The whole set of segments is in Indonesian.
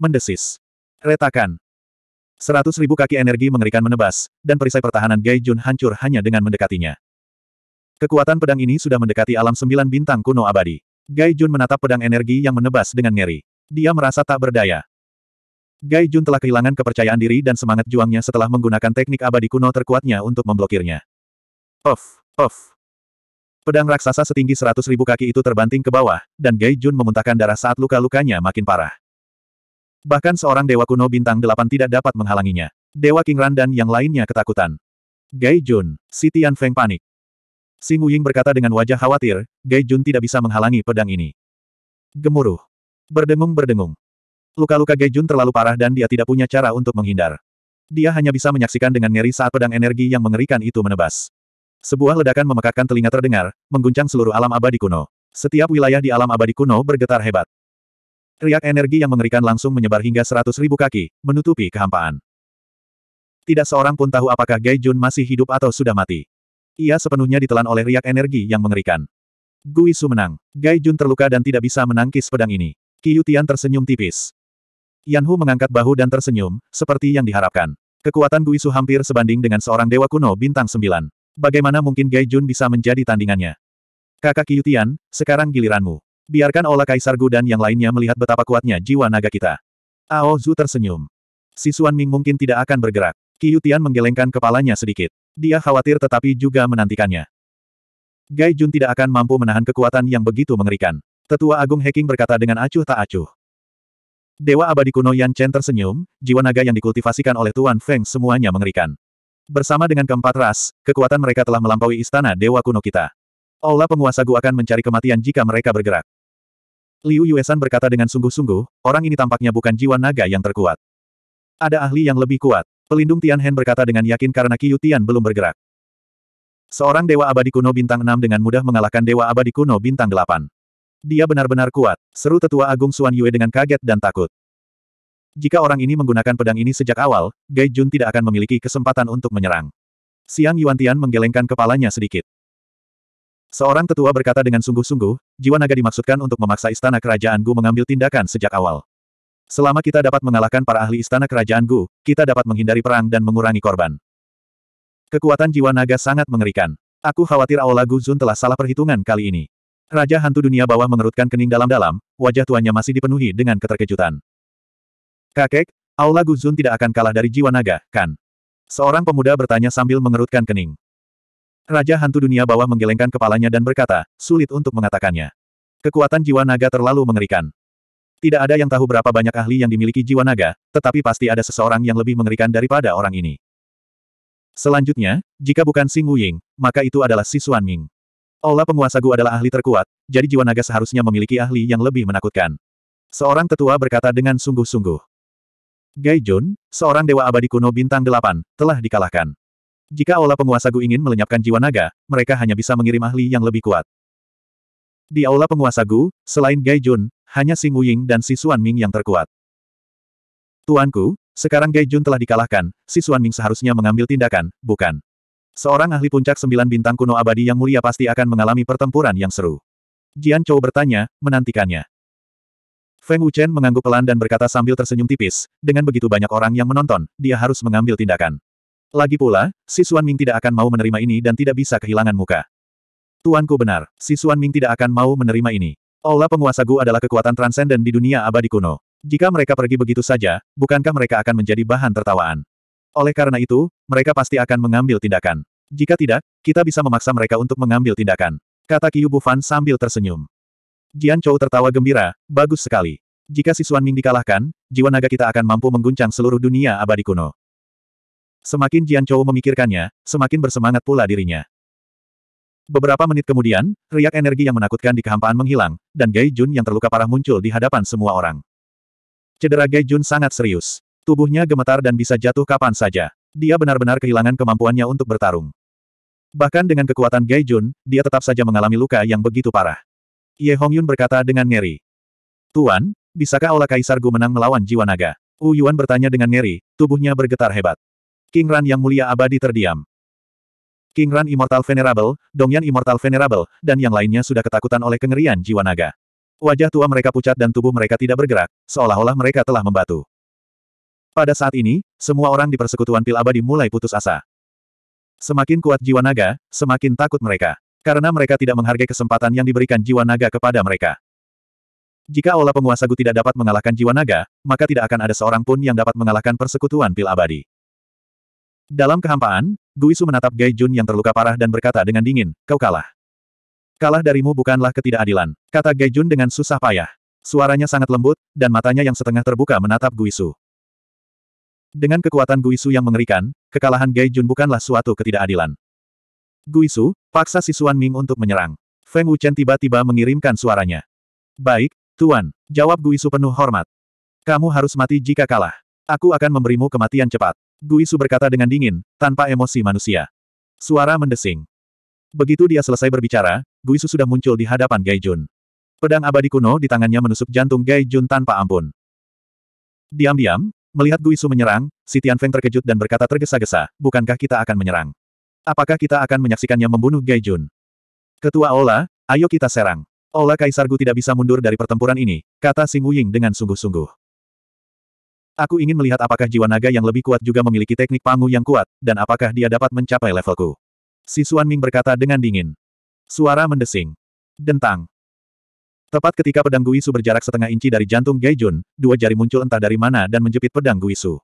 mendesis. Retakan. Seratus ribu kaki energi mengerikan menebas, dan perisai pertahanan Gai Jun hancur hanya dengan mendekatinya. Kekuatan pedang ini sudah mendekati alam sembilan bintang kuno abadi. Gai Jun menatap pedang energi yang menebas dengan ngeri. Dia merasa tak berdaya. Gai Jun telah kehilangan kepercayaan diri dan semangat juangnya setelah menggunakan teknik abadi kuno terkuatnya untuk memblokirnya. Off, off. Pedang raksasa setinggi seratus ribu kaki itu terbanting ke bawah, dan Gai Jun memuntahkan darah saat luka-lukanya makin parah. Bahkan seorang dewa kuno bintang delapan tidak dapat menghalanginya. Dewa King Kingran dan yang lainnya ketakutan. Gai Jun, si Tian Feng panik. Sing Wuying berkata dengan wajah khawatir, Gai Jun tidak bisa menghalangi pedang ini. Gemuruh. Berdengung-berdengung. Luka-luka Gai Jun terlalu parah dan dia tidak punya cara untuk menghindar. Dia hanya bisa menyaksikan dengan ngeri saat pedang energi yang mengerikan itu menebas. Sebuah ledakan memekakkan telinga terdengar, mengguncang seluruh alam abadi kuno. Setiap wilayah di alam abadi kuno bergetar hebat. Riak energi yang mengerikan langsung menyebar hingga seratus ribu kaki, menutupi kehampaan. Tidak seorang pun tahu apakah Gai Jun masih hidup atau sudah mati. Ia sepenuhnya ditelan oleh riak energi yang mengerikan. Gui Su menang. Gai Jun terluka dan tidak bisa menangkis pedang ini. Qiu Tian tersenyum tipis. Yan Hu mengangkat bahu dan tersenyum, seperti yang diharapkan. Kekuatan Gui Su hampir sebanding dengan seorang dewa kuno bintang sembilan. Bagaimana mungkin Gai Jun bisa menjadi tandingannya? Kakak Qiu Tian, sekarang giliranmu. Biarkan Ola Kaisar Gu dan yang lainnya melihat betapa kuatnya jiwa naga kita. Ao Zhu tersenyum. Si Ming mungkin tidak akan bergerak. Qiu Tian menggelengkan kepalanya sedikit. Dia khawatir tetapi juga menantikannya. Gai Jun tidak akan mampu menahan kekuatan yang begitu mengerikan. Tetua Agung Heking berkata dengan acuh tak acuh. Dewa abadi kuno Yan Chen tersenyum, jiwa naga yang dikultivasikan oleh Tuan Feng semuanya mengerikan. Bersama dengan keempat ras, kekuatan mereka telah melampaui istana dewa kuno kita. Aula penguasa Gu akan mencari kematian jika mereka bergerak. Liu Yuesan berkata dengan sungguh-sungguh, orang ini tampaknya bukan jiwa naga yang terkuat. Ada ahli yang lebih kuat. Pelindung Tian Hen berkata dengan yakin karena Qiu Tian belum bergerak. Seorang dewa abadi kuno bintang 6 dengan mudah mengalahkan dewa abadi kuno bintang 8. Dia benar-benar kuat, seru tetua agung Suan Yue dengan kaget dan takut. Jika orang ini menggunakan pedang ini sejak awal, Gai Jun tidak akan memiliki kesempatan untuk menyerang. Siang Yuan Tian menggelengkan kepalanya sedikit. Seorang tetua berkata dengan sungguh-sungguh, jiwa naga dimaksudkan untuk memaksa istana kerajaan Gu mengambil tindakan sejak awal. Selama kita dapat mengalahkan para ahli istana kerajaan Gu, kita dapat menghindari perang dan mengurangi korban. Kekuatan jiwa naga sangat mengerikan. Aku khawatir Aula Gu Zun telah salah perhitungan kali ini. Raja hantu dunia bawah mengerutkan kening dalam-dalam, wajah tuannya masih dipenuhi dengan keterkejutan. Kakek, Aula Guzun tidak akan kalah dari jiwa naga, kan? Seorang pemuda bertanya sambil mengerutkan kening. Raja Hantu Dunia Bawah menggelengkan kepalanya dan berkata, sulit untuk mengatakannya. Kekuatan jiwa naga terlalu mengerikan. Tidak ada yang tahu berapa banyak ahli yang dimiliki jiwa naga, tetapi pasti ada seseorang yang lebih mengerikan daripada orang ini. Selanjutnya, jika bukan Sing Wuying, maka itu adalah Si Xuan Ming. Ola penguasa Gu adalah ahli terkuat, jadi jiwa naga seharusnya memiliki ahli yang lebih menakutkan. Seorang tetua berkata dengan sungguh-sungguh. Gai Jun, seorang dewa abadi kuno bintang delapan, telah dikalahkan. Jika aula penguasa Gu ingin melenyapkan jiwa naga, mereka hanya bisa mengirim ahli yang lebih kuat. Di aula penguasa Gu, selain Gai Jun, hanya Sing Wuying dan Si Suan Ming yang terkuat. Tuanku, sekarang Gai Jun telah dikalahkan, Si Suan Ming seharusnya mengambil tindakan, bukan? Seorang ahli puncak sembilan bintang kuno abadi yang mulia pasti akan mengalami pertempuran yang seru. Jian Chou bertanya, menantikannya. Feng Wuchen mengangguk pelan dan berkata sambil tersenyum tipis, dengan begitu banyak orang yang menonton, dia harus mengambil tindakan. Lagi pula, si Suan Ming tidak akan mau menerima ini dan tidak bisa kehilangan muka. Tuanku benar, si Suan Ming tidak akan mau menerima ini. Aula penguasa Gu adalah kekuatan transenden di dunia abadi kuno. Jika mereka pergi begitu saja, bukankah mereka akan menjadi bahan tertawaan? Oleh karena itu, mereka pasti akan mengambil tindakan. Jika tidak, kita bisa memaksa mereka untuk mengambil tindakan. Kata Qiu Bufan sambil tersenyum. Jian Chou tertawa gembira, bagus sekali. Jika si Suan Ming dikalahkan, jiwa naga kita akan mampu mengguncang seluruh dunia abadi kuno. Semakin Jian Chou memikirkannya, semakin bersemangat pula dirinya. Beberapa menit kemudian, riak energi yang menakutkan di kehampaan menghilang, dan Gai Jun yang terluka parah muncul di hadapan semua orang. Cedera Gai Jun sangat serius. Tubuhnya gemetar dan bisa jatuh kapan saja. Dia benar-benar kehilangan kemampuannya untuk bertarung. Bahkan dengan kekuatan Gai Jun, dia tetap saja mengalami luka yang begitu parah. Ye Hongyun berkata dengan ngeri. Tuan, bisakah Aula Kaisar Gu menang melawan jiwa naga? Wu Yuan bertanya dengan ngeri, tubuhnya bergetar hebat. King Ran yang mulia abadi terdiam. King Ran Immortal Venerable, Dong Yan Immortal Venerable, dan yang lainnya sudah ketakutan oleh kengerian jiwa naga. Wajah tua mereka pucat dan tubuh mereka tidak bergerak, seolah-olah mereka telah membatu. Pada saat ini, semua orang di persekutuan pil abadi mulai putus asa. Semakin kuat jiwa naga, semakin takut mereka. Karena mereka tidak menghargai kesempatan yang diberikan jiwa naga kepada mereka. Jika olah penguasa Gu tidak dapat mengalahkan jiwa naga, maka tidak akan ada seorang pun yang dapat mengalahkan persekutuan pil abadi. Dalam kehampaan, Guisu menatap Gai Jun yang terluka parah dan berkata dengan dingin, kau kalah. Kalah darimu bukanlah ketidakadilan, kata Gai Jun dengan susah payah. Suaranya sangat lembut, dan matanya yang setengah terbuka menatap Guisu. Dengan kekuatan Guisu yang mengerikan, kekalahan Gai Jun bukanlah suatu ketidakadilan. Guisu, paksa Si Suan Ming untuk menyerang. Feng Wuchen tiba-tiba mengirimkan suaranya. Baik, Tuan, jawab Guisu penuh hormat. Kamu harus mati jika kalah. Aku akan memberimu kematian cepat. Guisu berkata dengan dingin, tanpa emosi manusia. Suara mendesing. Begitu dia selesai berbicara, Guisu sudah muncul di hadapan Gai Jun. Pedang abadi kuno di tangannya menusuk jantung Gai Jun tanpa ampun. Diam-diam, melihat Guisu menyerang, si Feng terkejut dan berkata tergesa-gesa, bukankah kita akan menyerang? Apakah kita akan menyaksikannya membunuh Gai Jun? Ketua Ola, ayo kita serang. Ola Kaisar Gu tidak bisa mundur dari pertempuran ini, kata Sing Wuying dengan sungguh-sungguh. Aku ingin melihat apakah jiwa naga yang lebih kuat juga memiliki teknik pangu yang kuat, dan apakah dia dapat mencapai levelku. Si Suan Ming berkata dengan dingin. Suara mendesing. Dentang. Tepat ketika pedang Guisu berjarak setengah inci dari jantung Gaijun, dua jari muncul entah dari mana dan menjepit pedang Guisu.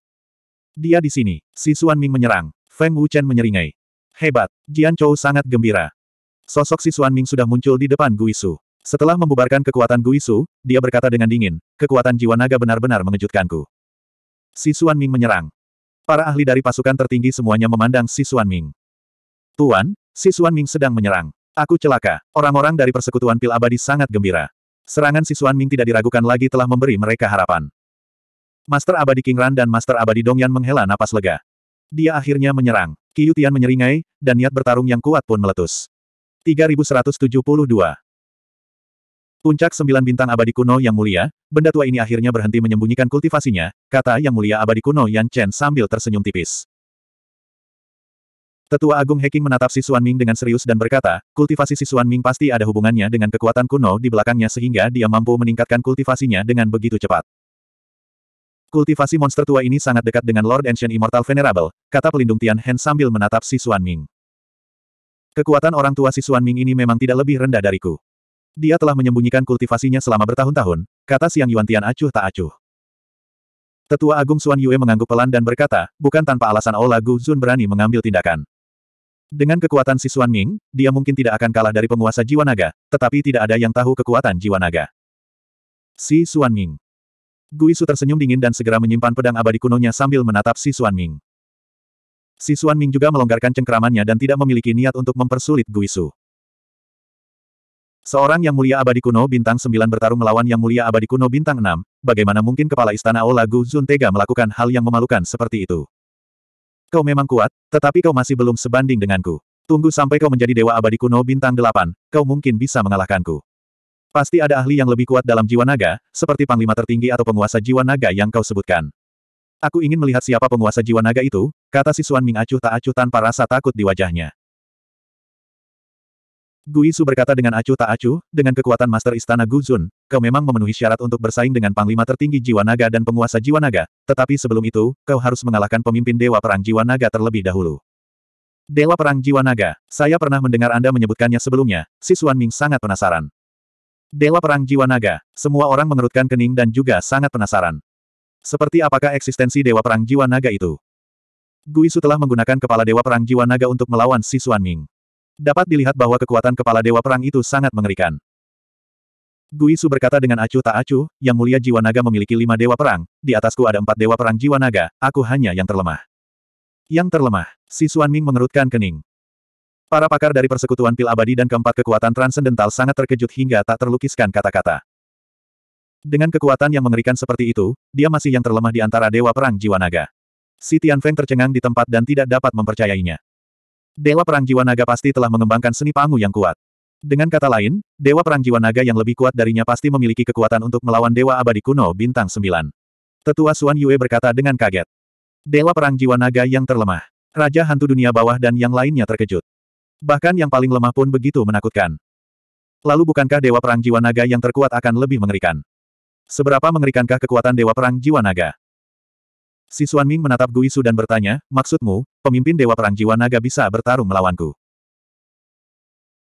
Dia di sini, si Suan Ming menyerang. Feng Wuchen menyeringai. Hebat, Jian Chou sangat gembira. Sosok si Suan Ming sudah muncul di depan Guisu. Setelah membubarkan kekuatan Guisu, dia berkata dengan dingin, kekuatan jiwa naga benar-benar mengejutkanku. Si Ming menyerang. Para ahli dari pasukan tertinggi semuanya memandang Si Ming. Tuan, Si Ming sedang menyerang. Aku celaka. Orang-orang dari persekutuan pil abadi sangat gembira. Serangan Si Ming tidak diragukan lagi telah memberi mereka harapan. Master abadi King Ran dan Master abadi Dongyan menghela napas lega. Dia akhirnya menyerang. Qiu Tian menyeringai, dan niat bertarung yang kuat pun meletus. 3172 Puncak sembilan bintang abadi kuno yang mulia, benda tua ini akhirnya berhenti menyembunyikan kultivasinya, kata yang mulia abadi kuno Yan Chen sambil tersenyum tipis. Tetua Agung Heking menatap si Xuan Ming dengan serius dan berkata, kultivasi si Xuan Ming pasti ada hubungannya dengan kekuatan kuno di belakangnya sehingga dia mampu meningkatkan kultivasinya dengan begitu cepat. Kultivasi monster tua ini sangat dekat dengan Lord Ancient Immortal Venerable, kata pelindung Tian Hen sambil menatap si Xuan Ming. Kekuatan orang tua si Xuan Ming ini memang tidak lebih rendah dariku. Dia telah menyembunyikan kultivasinya selama bertahun-tahun, kata Siang Yuan Tian acuh tak acuh. Tetua Agung Suan Yue mengangguk pelan dan berkata, bukan tanpa alasan Ola Gu Zun berani mengambil tindakan. Dengan kekuatan si Suan Ming, dia mungkin tidak akan kalah dari penguasa jiwa naga, tetapi tidak ada yang tahu kekuatan jiwa naga. Si Suan Ming. Guisu tersenyum dingin dan segera menyimpan pedang abadi kunonya sambil menatap si Suan Ming. Si Suan Ming juga melonggarkan cengkeramannya dan tidak memiliki niat untuk mempersulit Guisu. Seorang yang mulia abadi kuno bintang 9 bertarung melawan yang mulia abadi kuno bintang 6, bagaimana mungkin kepala istana Ola Gu Zun melakukan hal yang memalukan seperti itu? Kau memang kuat, tetapi kau masih belum sebanding denganku. Tunggu sampai kau menjadi dewa abadi kuno bintang 8, kau mungkin bisa mengalahkanku. Pasti ada ahli yang lebih kuat dalam jiwa naga, seperti panglima tertinggi atau penguasa jiwa naga yang kau sebutkan. Aku ingin melihat siapa penguasa jiwa naga itu, kata si Suan Ming acuh tak acuh tanpa rasa takut di wajahnya. Guisu berkata dengan acuh tak acuh, dengan kekuatan Master Istana Guzun, kau memang memenuhi syarat untuk bersaing dengan Panglima tertinggi Jiwa Naga dan penguasa Jiwa Naga, tetapi sebelum itu, kau harus mengalahkan pemimpin Dewa Perang Jiwa Naga terlebih dahulu. Dewa Perang Jiwa Naga, saya pernah mendengar Anda menyebutkannya sebelumnya, si Ming sangat penasaran. Dewa Perang Jiwa Naga, semua orang mengerutkan kening dan juga sangat penasaran. Seperti apakah eksistensi Dewa Perang Jiwa Naga itu? Guisu telah menggunakan kepala Dewa Perang Jiwa Naga untuk melawan si Ming. Dapat dilihat bahwa kekuatan kepala dewa perang itu sangat mengerikan. Guisu berkata dengan acuh tak acuh, yang mulia jiwa naga memiliki lima dewa perang, di atasku ada empat dewa perang jiwa naga, aku hanya yang terlemah. Yang terlemah, si Suan Ming mengerutkan kening. Para pakar dari persekutuan pil abadi dan keempat kekuatan transendental sangat terkejut hingga tak terlukiskan kata-kata. Dengan kekuatan yang mengerikan seperti itu, dia masih yang terlemah di antara dewa perang jiwa naga. Si Feng tercengang di tempat dan tidak dapat mempercayainya. Dewa Perang Jiwa Naga pasti telah mengembangkan seni pangu yang kuat. Dengan kata lain, Dewa Perang Jiwa Naga yang lebih kuat darinya pasti memiliki kekuatan untuk melawan Dewa Abadi Kuno Bintang 9. Tetua Suan Yue berkata dengan kaget. Dewa Perang Jiwa Naga yang terlemah. Raja Hantu Dunia Bawah dan yang lainnya terkejut. Bahkan yang paling lemah pun begitu menakutkan. Lalu bukankah Dewa Perang Jiwa Naga yang terkuat akan lebih mengerikan? Seberapa mengerikankah kekuatan Dewa Perang Jiwa Naga? Si Xuanming menatap Guisu dan bertanya, maksudmu, pemimpin Dewa Perang Jiwa Naga bisa bertarung melawanku?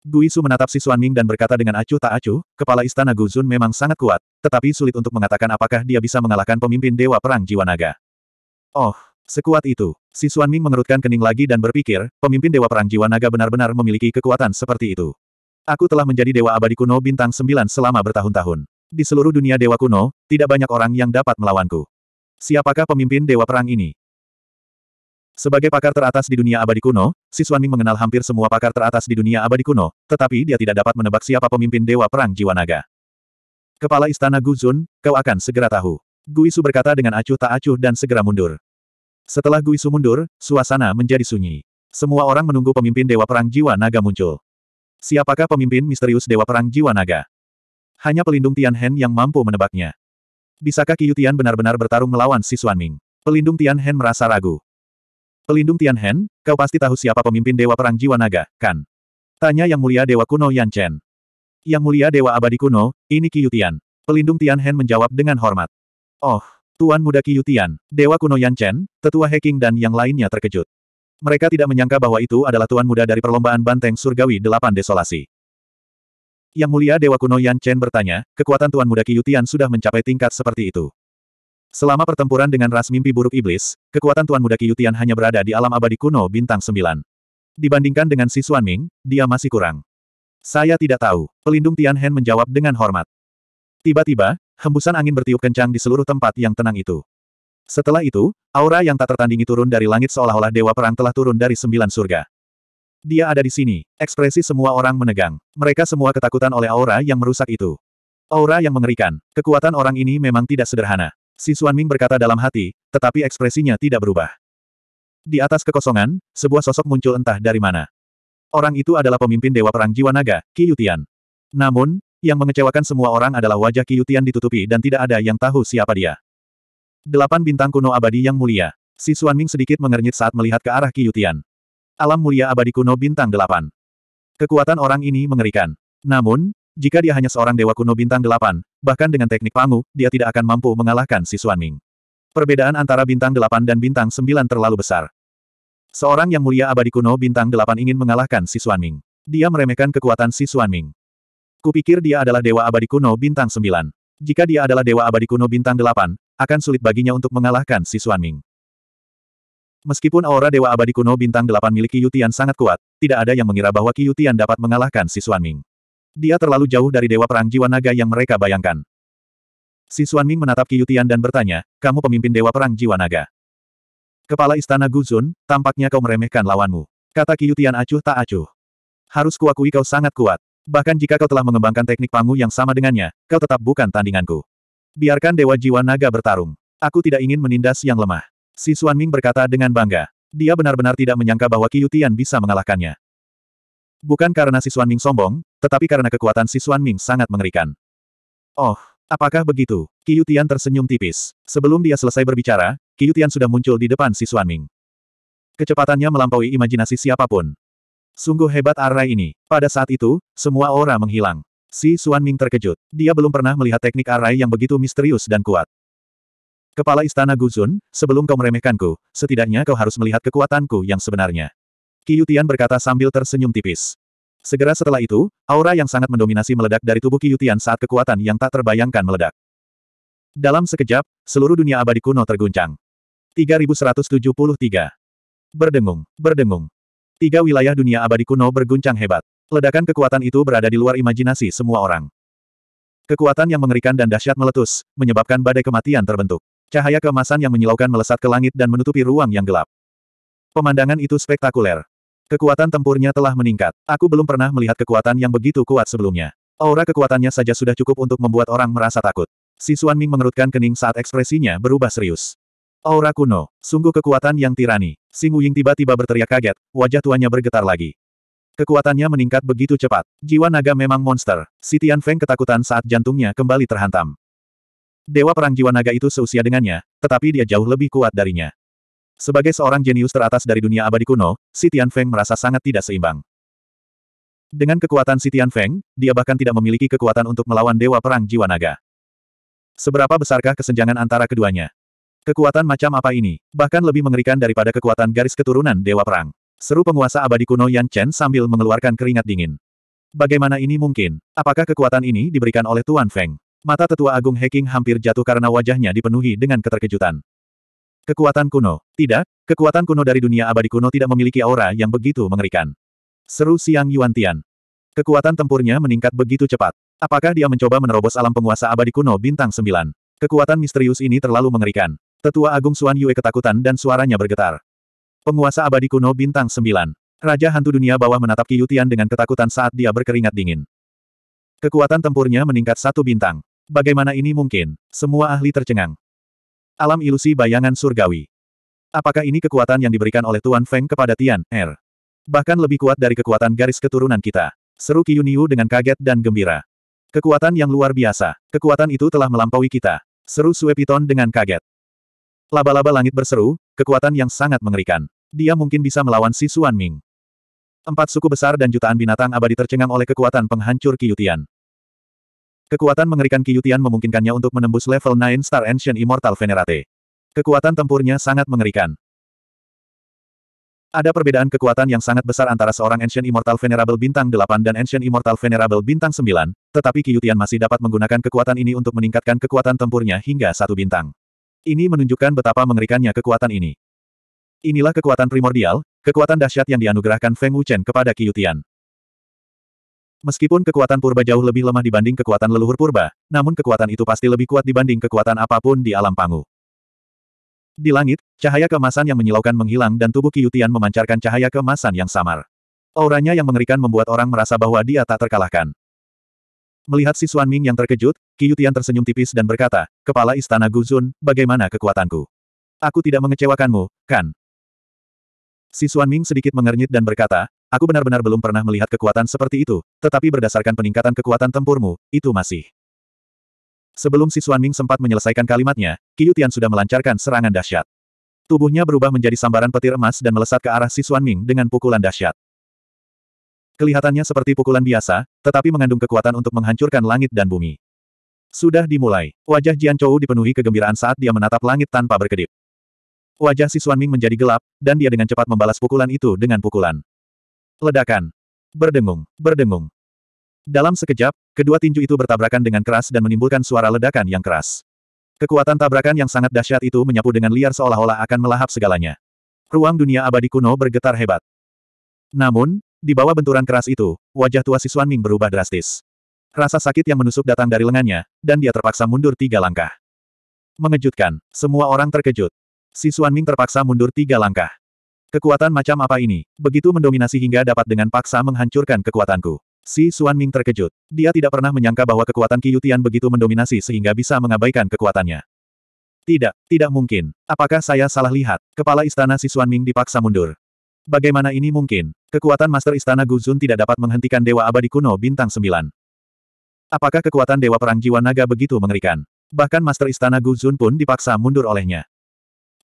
Guisu menatap si Xuanming dan berkata dengan acuh tak acuh, kepala istana Guzun memang sangat kuat, tetapi sulit untuk mengatakan apakah dia bisa mengalahkan pemimpin Dewa Perang Jiwa Naga. Oh, sekuat itu. Si Xuanming mengerutkan kening lagi dan berpikir, pemimpin Dewa Perang Jiwa Naga benar-benar memiliki kekuatan seperti itu. Aku telah menjadi Dewa Abadi Kuno Bintang sembilan selama bertahun-tahun. Di seluruh dunia Dewa Kuno, tidak banyak orang yang dapat melawanku. Siapakah pemimpin Dewa Perang ini? Sebagai pakar teratas di dunia abadi kuno, Si Ming mengenal hampir semua pakar teratas di dunia abadi kuno, tetapi dia tidak dapat menebak siapa pemimpin Dewa Perang Jiwa Naga. Kepala Istana Guzun, kau akan segera tahu. Guisu berkata dengan acuh tak acuh dan segera mundur. Setelah Guisu mundur, suasana menjadi sunyi. Semua orang menunggu pemimpin Dewa Perang Jiwa Naga muncul. Siapakah pemimpin misterius Dewa Perang Jiwa Naga? Hanya pelindung Tian Hen yang mampu menebaknya. Bisakah Qiyu Tian benar-benar bertarung melawan si Ming? Pelindung Tian Hen merasa ragu. Pelindung Tian Hen, kau pasti tahu siapa pemimpin Dewa Perang Jiwa Naga, kan? Tanya Yang Mulia Dewa Kuno Yan Chen. Yang Mulia Dewa Abadi Kuno, ini Qiyu Tian. Pelindung Tian Hen menjawab dengan hormat. Oh, Tuan Muda Qiyu Tian, Dewa Kuno Yan Chen, Tetua Heking dan yang lainnya terkejut. Mereka tidak menyangka bahwa itu adalah Tuan Muda dari Perlombaan Banteng Surgawi Delapan Desolasi. Yang mulia Dewa Kuno Yan Chen bertanya, kekuatan Tuan Muda Qiutian sudah mencapai tingkat seperti itu. Selama pertempuran dengan ras mimpi buruk iblis, kekuatan Tuan Muda Qiutian hanya berada di alam abadi kuno bintang Sembilan. Dibandingkan dengan si Suan Ming, dia masih kurang. Saya tidak tahu, pelindung Tian Hen menjawab dengan hormat. Tiba-tiba, hembusan angin bertiup kencang di seluruh tempat yang tenang itu. Setelah itu, aura yang tak tertandingi turun dari langit seolah-olah dewa perang telah turun dari sembilan surga. Dia ada di sini. Ekspresi semua orang menegang. Mereka semua ketakutan oleh aura yang merusak itu. Aura yang mengerikan. Kekuatan orang ini memang tidak sederhana. Si Ming berkata dalam hati, tetapi ekspresinya tidak berubah. Di atas kekosongan, sebuah sosok muncul entah dari mana. Orang itu adalah pemimpin Dewa Perang Jiwa Naga, Yutian. Namun, yang mengecewakan semua orang adalah wajah Yutian ditutupi dan tidak ada yang tahu siapa dia. Delapan bintang kuno abadi yang mulia. Si Ming sedikit mengernyit saat melihat ke arah Yutian. Alam mulia abadi kuno bintang delapan. Kekuatan orang ini mengerikan. Namun, jika dia hanya seorang dewa kuno bintang delapan, bahkan dengan teknik pangu, dia tidak akan mampu mengalahkan si Suan Ming. Perbedaan antara bintang delapan dan bintang sembilan terlalu besar. Seorang yang mulia abadi kuno bintang delapan ingin mengalahkan si Suan Ming. Dia meremehkan kekuatan si Suan Ming. Kupikir dia adalah dewa abadi kuno bintang sembilan. Jika dia adalah dewa abadi kuno bintang delapan, akan sulit baginya untuk mengalahkan si Suan Ming. Meskipun aura Dewa Abadi kuno bintang delapan milik Yutian sangat kuat, tidak ada yang mengira bahwa Qiu Tian dapat mengalahkan Si Xuan Ming. Dia terlalu jauh dari Dewa Perang Jiwa Naga yang mereka bayangkan. Si Xuan Ming menatap Qiu Tian dan bertanya, kamu pemimpin Dewa Perang Jiwa Naga. Kepala Istana Guzun, tampaknya kau meremehkan lawanmu. Kata Qiu Tian acuh tak acuh. Harus kuakui kau sangat kuat. Bahkan jika kau telah mengembangkan teknik pangu yang sama dengannya, kau tetap bukan tandinganku. Biarkan Dewa Jiwa Naga bertarung. Aku tidak ingin menindas yang lemah. Si Suan Ming berkata dengan bangga. Dia benar-benar tidak menyangka bahwa Qiu Tian bisa mengalahkannya. Bukan karena si Suan Ming sombong, tetapi karena kekuatan si Suan Ming sangat mengerikan. Oh, apakah begitu? Qiu Tian tersenyum tipis. Sebelum dia selesai berbicara, Qiu Tian sudah muncul di depan si Suan Ming. Kecepatannya melampaui imajinasi siapapun. Sungguh hebat arai ini. Pada saat itu, semua aura menghilang. Si Suan Ming terkejut. Dia belum pernah melihat teknik arai yang begitu misterius dan kuat. Kepala Istana Guzun, sebelum kau meremehkanku, setidaknya kau harus melihat kekuatanku yang sebenarnya. Kiyutian berkata sambil tersenyum tipis. Segera setelah itu, aura yang sangat mendominasi meledak dari tubuh Kiyutian saat kekuatan yang tak terbayangkan meledak. Dalam sekejap, seluruh dunia abadi kuno terguncang. 3173. Berdengung, berdengung. Tiga wilayah dunia abadi kuno berguncang hebat. Ledakan kekuatan itu berada di luar imajinasi semua orang. Kekuatan yang mengerikan dan dahsyat meletus, menyebabkan badai kematian terbentuk. Cahaya keemasan yang menyilaukan melesat ke langit dan menutupi ruang yang gelap. Pemandangan itu spektakuler. Kekuatan tempurnya telah meningkat. Aku belum pernah melihat kekuatan yang begitu kuat sebelumnya. Aura kekuatannya saja sudah cukup untuk membuat orang merasa takut. Si Suan Ming mengerutkan kening saat ekspresinya berubah serius. Aura kuno, sungguh kekuatan yang tirani. Sing Ying tiba-tiba berteriak kaget, wajah tuanya bergetar lagi. Kekuatannya meningkat begitu cepat. Jiwa naga memang monster. Si Tian Feng ketakutan saat jantungnya kembali terhantam. Dewa Perang Jiwa Naga itu seusia dengannya, tetapi dia jauh lebih kuat darinya. Sebagai seorang jenius teratas dari dunia abadi kuno, si Feng merasa sangat tidak seimbang. Dengan kekuatan si Feng, dia bahkan tidak memiliki kekuatan untuk melawan Dewa Perang Jiwa Naga. Seberapa besarkah kesenjangan antara keduanya? Kekuatan macam apa ini? Bahkan lebih mengerikan daripada kekuatan garis keturunan Dewa Perang. Seru penguasa abadi kuno Yan Chen sambil mengeluarkan keringat dingin. Bagaimana ini mungkin? Apakah kekuatan ini diberikan oleh Tuan Feng? Mata tetua agung Heking hampir jatuh karena wajahnya dipenuhi dengan keterkejutan. Kekuatan kuno. Tidak, kekuatan kuno dari dunia abadi kuno tidak memiliki aura yang begitu mengerikan. Seru Siang Yuan Tian. Kekuatan tempurnya meningkat begitu cepat. Apakah dia mencoba menerobos alam penguasa abadi kuno bintang sembilan? Kekuatan misterius ini terlalu mengerikan. Tetua Agung Suan Yue ketakutan dan suaranya bergetar. Penguasa abadi kuno bintang sembilan, Raja hantu dunia bawah menatap Qiyutian dengan ketakutan saat dia berkeringat dingin. Kekuatan tempurnya meningkat satu bintang. Bagaimana ini mungkin? Semua ahli tercengang. Alam ilusi bayangan surgawi. Apakah ini kekuatan yang diberikan oleh Tuan Feng kepada Tian Er? Bahkan lebih kuat dari kekuatan garis keturunan kita. Seru Kiyuniu dengan kaget dan gembira. Kekuatan yang luar biasa. Kekuatan itu telah melampaui kita. Seru Suepiton dengan kaget. Laba-laba langit berseru, kekuatan yang sangat mengerikan. Dia mungkin bisa melawan si Xuan Ming. Empat suku besar dan jutaan binatang abadi tercengang oleh kekuatan penghancur Kiyutian. Kekuatan mengerikan Kiyutian memungkinkannya untuk menembus level 9 Star Ancient Immortal Venerate. Kekuatan tempurnya sangat mengerikan. Ada perbedaan kekuatan yang sangat besar antara seorang Ancient Immortal Venerable Bintang 8 dan Ancient Immortal Venerable Bintang 9, tetapi Kiyutian masih dapat menggunakan kekuatan ini untuk meningkatkan kekuatan tempurnya hingga satu bintang. Ini menunjukkan betapa mengerikannya kekuatan ini. Inilah kekuatan primordial, kekuatan dahsyat yang dianugerahkan Feng Wuchen kepada Kiyutian. Meskipun kekuatan purba jauh lebih lemah dibanding kekuatan leluhur purba, namun kekuatan itu pasti lebih kuat dibanding kekuatan apapun di alam pangu. Di langit, cahaya kemasan yang menyilaukan menghilang dan tubuh Kiyutian memancarkan cahaya kemasan yang samar. Auranya yang mengerikan membuat orang merasa bahwa dia tak terkalahkan. Melihat si Xuan Ming yang terkejut, Kiyutian tersenyum tipis dan berkata, Kepala Istana Guzun, bagaimana kekuatanku? Aku tidak mengecewakanmu, kan? Si Xuan Ming sedikit mengernyit dan berkata, Aku benar-benar belum pernah melihat kekuatan seperti itu, tetapi berdasarkan peningkatan kekuatan tempurmu, itu masih. Sebelum si Xuanming sempat menyelesaikan kalimatnya, Qiu sudah melancarkan serangan dahsyat. Tubuhnya berubah menjadi sambaran petir emas dan melesat ke arah si Xuanming dengan pukulan dahsyat. Kelihatannya seperti pukulan biasa, tetapi mengandung kekuatan untuk menghancurkan langit dan bumi. Sudah dimulai, wajah Jian Chou dipenuhi kegembiraan saat dia menatap langit tanpa berkedip. Wajah si Xuanming menjadi gelap, dan dia dengan cepat membalas pukulan itu dengan pukulan. Ledakan. Berdengung, berdengung. Dalam sekejap, kedua tinju itu bertabrakan dengan keras dan menimbulkan suara ledakan yang keras. Kekuatan tabrakan yang sangat dahsyat itu menyapu dengan liar seolah-olah akan melahap segalanya. Ruang dunia abadi kuno bergetar hebat. Namun, di bawah benturan keras itu, wajah tua siswan Ming berubah drastis. Rasa sakit yang menusuk datang dari lengannya, dan dia terpaksa mundur tiga langkah. Mengejutkan, semua orang terkejut. Siswan Ming terpaksa mundur tiga langkah. Kekuatan macam apa ini? Begitu mendominasi hingga dapat dengan paksa menghancurkan kekuatanku. Si Suan Ming terkejut. Dia tidak pernah menyangka bahwa kekuatan Qiutian begitu mendominasi sehingga bisa mengabaikan kekuatannya. Tidak, tidak mungkin. Apakah saya salah lihat? Kepala istana si Suan Ming dipaksa mundur. Bagaimana ini mungkin? Kekuatan Master Istana Guzun tidak dapat menghentikan Dewa Abadi Kuno Bintang Sembilan. Apakah kekuatan Dewa Perang Jiwa Naga begitu mengerikan? Bahkan Master Istana Guzun pun dipaksa mundur olehnya.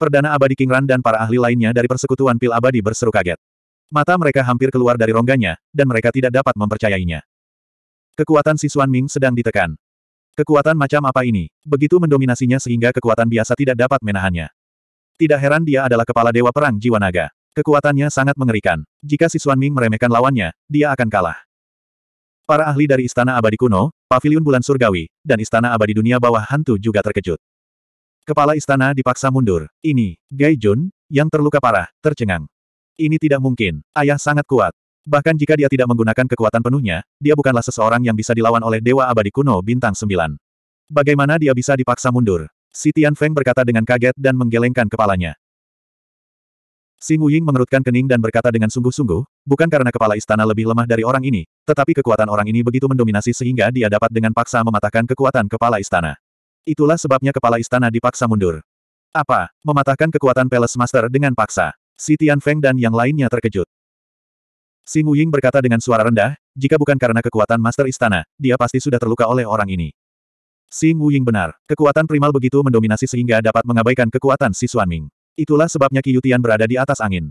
Perdana Abadi Kingran dan para ahli lainnya dari persekutuan pil abadi berseru kaget. Mata mereka hampir keluar dari rongganya, dan mereka tidak dapat mempercayainya. Kekuatan si Ming sedang ditekan. Kekuatan macam apa ini? Begitu mendominasinya sehingga kekuatan biasa tidak dapat menahannya. Tidak heran dia adalah kepala dewa perang jiwa naga. Kekuatannya sangat mengerikan. Jika si Ming meremehkan lawannya, dia akan kalah. Para ahli dari Istana Abadi Kuno, Paviliun Bulan Surgawi, dan Istana Abadi Dunia Bawah Hantu juga terkejut. Kepala istana dipaksa mundur. Ini, Gai Jun, yang terluka parah, tercengang. Ini tidak mungkin, ayah sangat kuat. Bahkan jika dia tidak menggunakan kekuatan penuhnya, dia bukanlah seseorang yang bisa dilawan oleh Dewa Abadi Kuno Bintang 9. Bagaimana dia bisa dipaksa mundur? Si Tian Feng berkata dengan kaget dan menggelengkan kepalanya. Sing Wuying mengerutkan kening dan berkata dengan sungguh-sungguh, bukan karena kepala istana lebih lemah dari orang ini, tetapi kekuatan orang ini begitu mendominasi sehingga dia dapat dengan paksa mematahkan kekuatan kepala istana. Itulah sebabnya kepala istana dipaksa mundur. Apa? Mematahkan kekuatan Palace Master dengan paksa. Si Tian Feng dan yang lainnya terkejut. Si Ying berkata dengan suara rendah, jika bukan karena kekuatan Master Istana, dia pasti sudah terluka oleh orang ini. Si Ying benar, kekuatan primal begitu mendominasi sehingga dapat mengabaikan kekuatan si Ming. Itulah sebabnya Yutian berada di atas angin.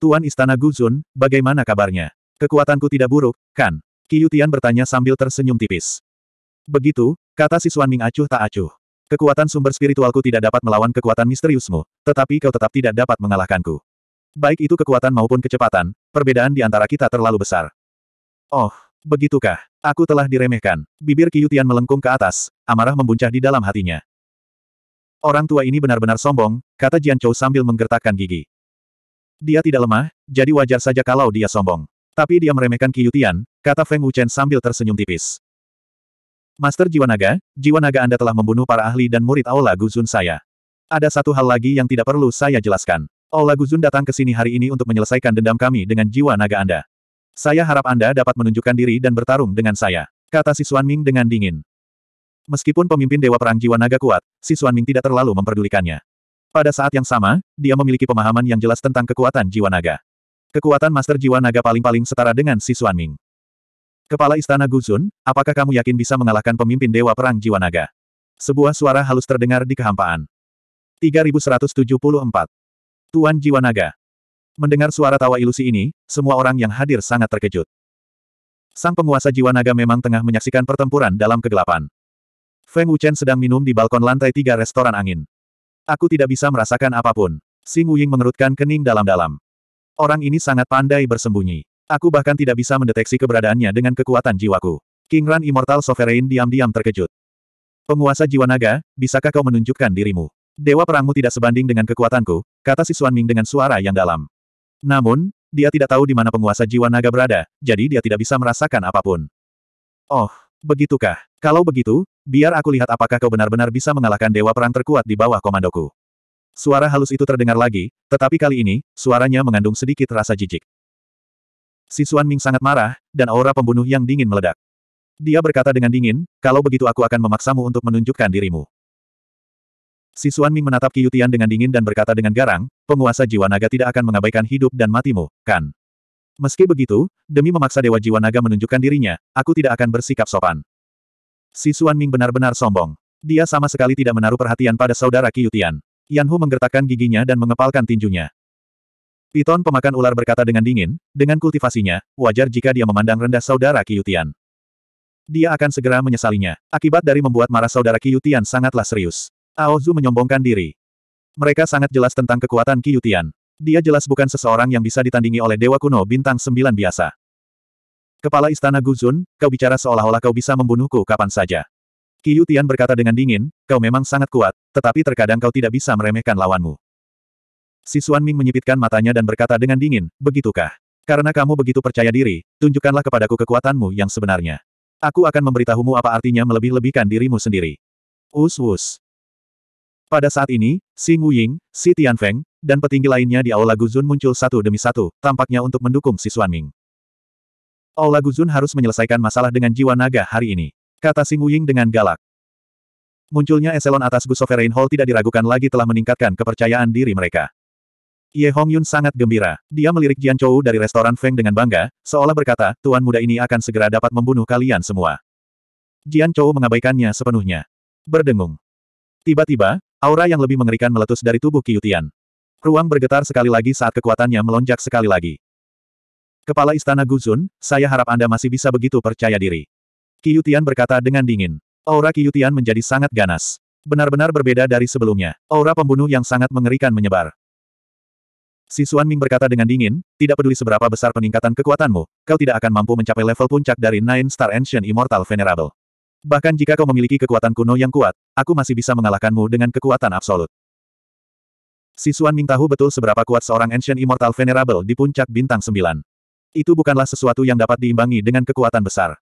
Tuan Istana Guzun, bagaimana kabarnya? Kekuatanku tidak buruk, kan? Yutian bertanya sambil tersenyum tipis. Begitu, kata si Ming acuh tak acuh. Kekuatan sumber spiritualku tidak dapat melawan kekuatan misteriusmu, tetapi kau tetap tidak dapat mengalahkanku. Baik itu kekuatan maupun kecepatan, perbedaan di antara kita terlalu besar. Oh, begitukah? Aku telah diremehkan. Bibir Kiyutian melengkung ke atas, amarah membuncah di dalam hatinya. Orang tua ini benar-benar sombong, kata Jian Chou sambil menggertakkan gigi. Dia tidak lemah, jadi wajar saja kalau dia sombong. Tapi dia meremehkan Kiyutian, kata Feng Wuchen sambil tersenyum tipis. Master Jiwa Naga, Jiwa Naga Anda telah membunuh para ahli dan murid Aula Guzun saya. Ada satu hal lagi yang tidak perlu saya jelaskan. Aula Guzun datang ke sini hari ini untuk menyelesaikan dendam kami dengan Jiwa Naga Anda. Saya harap Anda dapat menunjukkan diri dan bertarung dengan saya. Kata si Xuan Ming dengan dingin. Meskipun pemimpin Dewa Perang Jiwa Naga kuat, si Xuan Ming tidak terlalu memperdulikannya. Pada saat yang sama, dia memiliki pemahaman yang jelas tentang kekuatan Jiwa Naga. Kekuatan Master Jiwa Naga paling-paling setara dengan si Xuan Ming. Kepala Istana Guzun, apakah kamu yakin bisa mengalahkan pemimpin Dewa Perang Jiwa Naga? Sebuah suara halus terdengar di kehampaan. 3174. Tuan Jiwa Naga. Mendengar suara tawa ilusi ini, semua orang yang hadir sangat terkejut. Sang penguasa Jiwa Naga memang tengah menyaksikan pertempuran dalam kegelapan. Feng Wuchen sedang minum di balkon lantai tiga restoran angin. Aku tidak bisa merasakan apapun. Sing Wuying mengerutkan kening dalam-dalam. Orang ini sangat pandai bersembunyi. Aku bahkan tidak bisa mendeteksi keberadaannya dengan kekuatan jiwaku. King Ran Immortal Sovereign diam-diam terkejut. Penguasa jiwa naga, bisakah kau menunjukkan dirimu? Dewa perangmu tidak sebanding dengan kekuatanku, kata si Suan Ming dengan suara yang dalam. Namun, dia tidak tahu di mana penguasa jiwa naga berada, jadi dia tidak bisa merasakan apapun. Oh, begitukah? Kalau begitu, biar aku lihat apakah kau benar-benar bisa mengalahkan dewa perang terkuat di bawah komandoku. Suara halus itu terdengar lagi, tetapi kali ini, suaranya mengandung sedikit rasa jijik. Si Suan Ming sangat marah, dan aura pembunuh yang dingin meledak. Dia berkata dengan dingin, kalau begitu aku akan memaksamu untuk menunjukkan dirimu. Si Suan Ming menatap Qiyutian dengan dingin dan berkata dengan garang, penguasa jiwa naga tidak akan mengabaikan hidup dan matimu, kan? Meski begitu, demi memaksa Dewa Jiwa Naga menunjukkan dirinya, aku tidak akan bersikap sopan. Si Suan Ming benar-benar sombong. Dia sama sekali tidak menaruh perhatian pada saudara Qiyutian. Yanhu menggertakkan giginya dan mengepalkan tinjunya. Piton pemakan ular berkata dengan dingin, dengan kultivasinya, wajar jika dia memandang rendah saudara Kiyutian. Dia akan segera menyesalinya. Akibat dari membuat marah saudara Kiyutian sangatlah serius. Aozu menyombongkan diri. Mereka sangat jelas tentang kekuatan Kiyutian. Dia jelas bukan seseorang yang bisa ditandingi oleh Dewa Kuno Bintang Sembilan biasa. Kepala Istana Guzun, kau bicara seolah-olah kau bisa membunuhku kapan saja. Kiyutian berkata dengan dingin, kau memang sangat kuat, tetapi terkadang kau tidak bisa meremehkan lawanmu. Si Suan Ming menyipitkan matanya dan berkata dengan dingin, begitukah? Karena kamu begitu percaya diri, tunjukkanlah kepadaku kekuatanmu yang sebenarnya. Aku akan memberitahumu apa artinya melebih-lebihkan dirimu sendiri. Us us. Pada saat ini, Si Ying, Si Tian Feng, dan petinggi lainnya di Aula Guzun muncul satu demi satu, tampaknya untuk mendukung Si Suan Ming. Aula Guzun harus menyelesaikan masalah dengan jiwa naga hari ini. Kata Si Ying dengan galak. Munculnya eselon atas Gu Sovereign Hall tidak diragukan lagi telah meningkatkan kepercayaan diri mereka. Ye Hong Yun sangat gembira. Dia melirik Jian Chou dari restoran Feng dengan bangga, seolah berkata, Tuan muda ini akan segera dapat membunuh kalian semua. Jian Chou mengabaikannya sepenuhnya. Berdengung. Tiba-tiba, aura yang lebih mengerikan meletus dari tubuh Qiutian. Ruang bergetar sekali lagi saat kekuatannya melonjak sekali lagi. Kepala Istana Guzun, saya harap Anda masih bisa begitu percaya diri. Qiutian berkata dengan dingin. Aura Qiutian menjadi sangat ganas. Benar-benar berbeda dari sebelumnya. Aura pembunuh yang sangat mengerikan menyebar. Si Suan Ming berkata dengan dingin, tidak peduli seberapa besar peningkatan kekuatanmu, kau tidak akan mampu mencapai level puncak dari Nine Star Ancient Immortal Venerable. Bahkan jika kau memiliki kekuatan kuno yang kuat, aku masih bisa mengalahkanmu dengan kekuatan absolut. Si Suan Ming tahu betul seberapa kuat seorang Ancient Immortal Venerable di puncak bintang sembilan. Itu bukanlah sesuatu yang dapat diimbangi dengan kekuatan besar.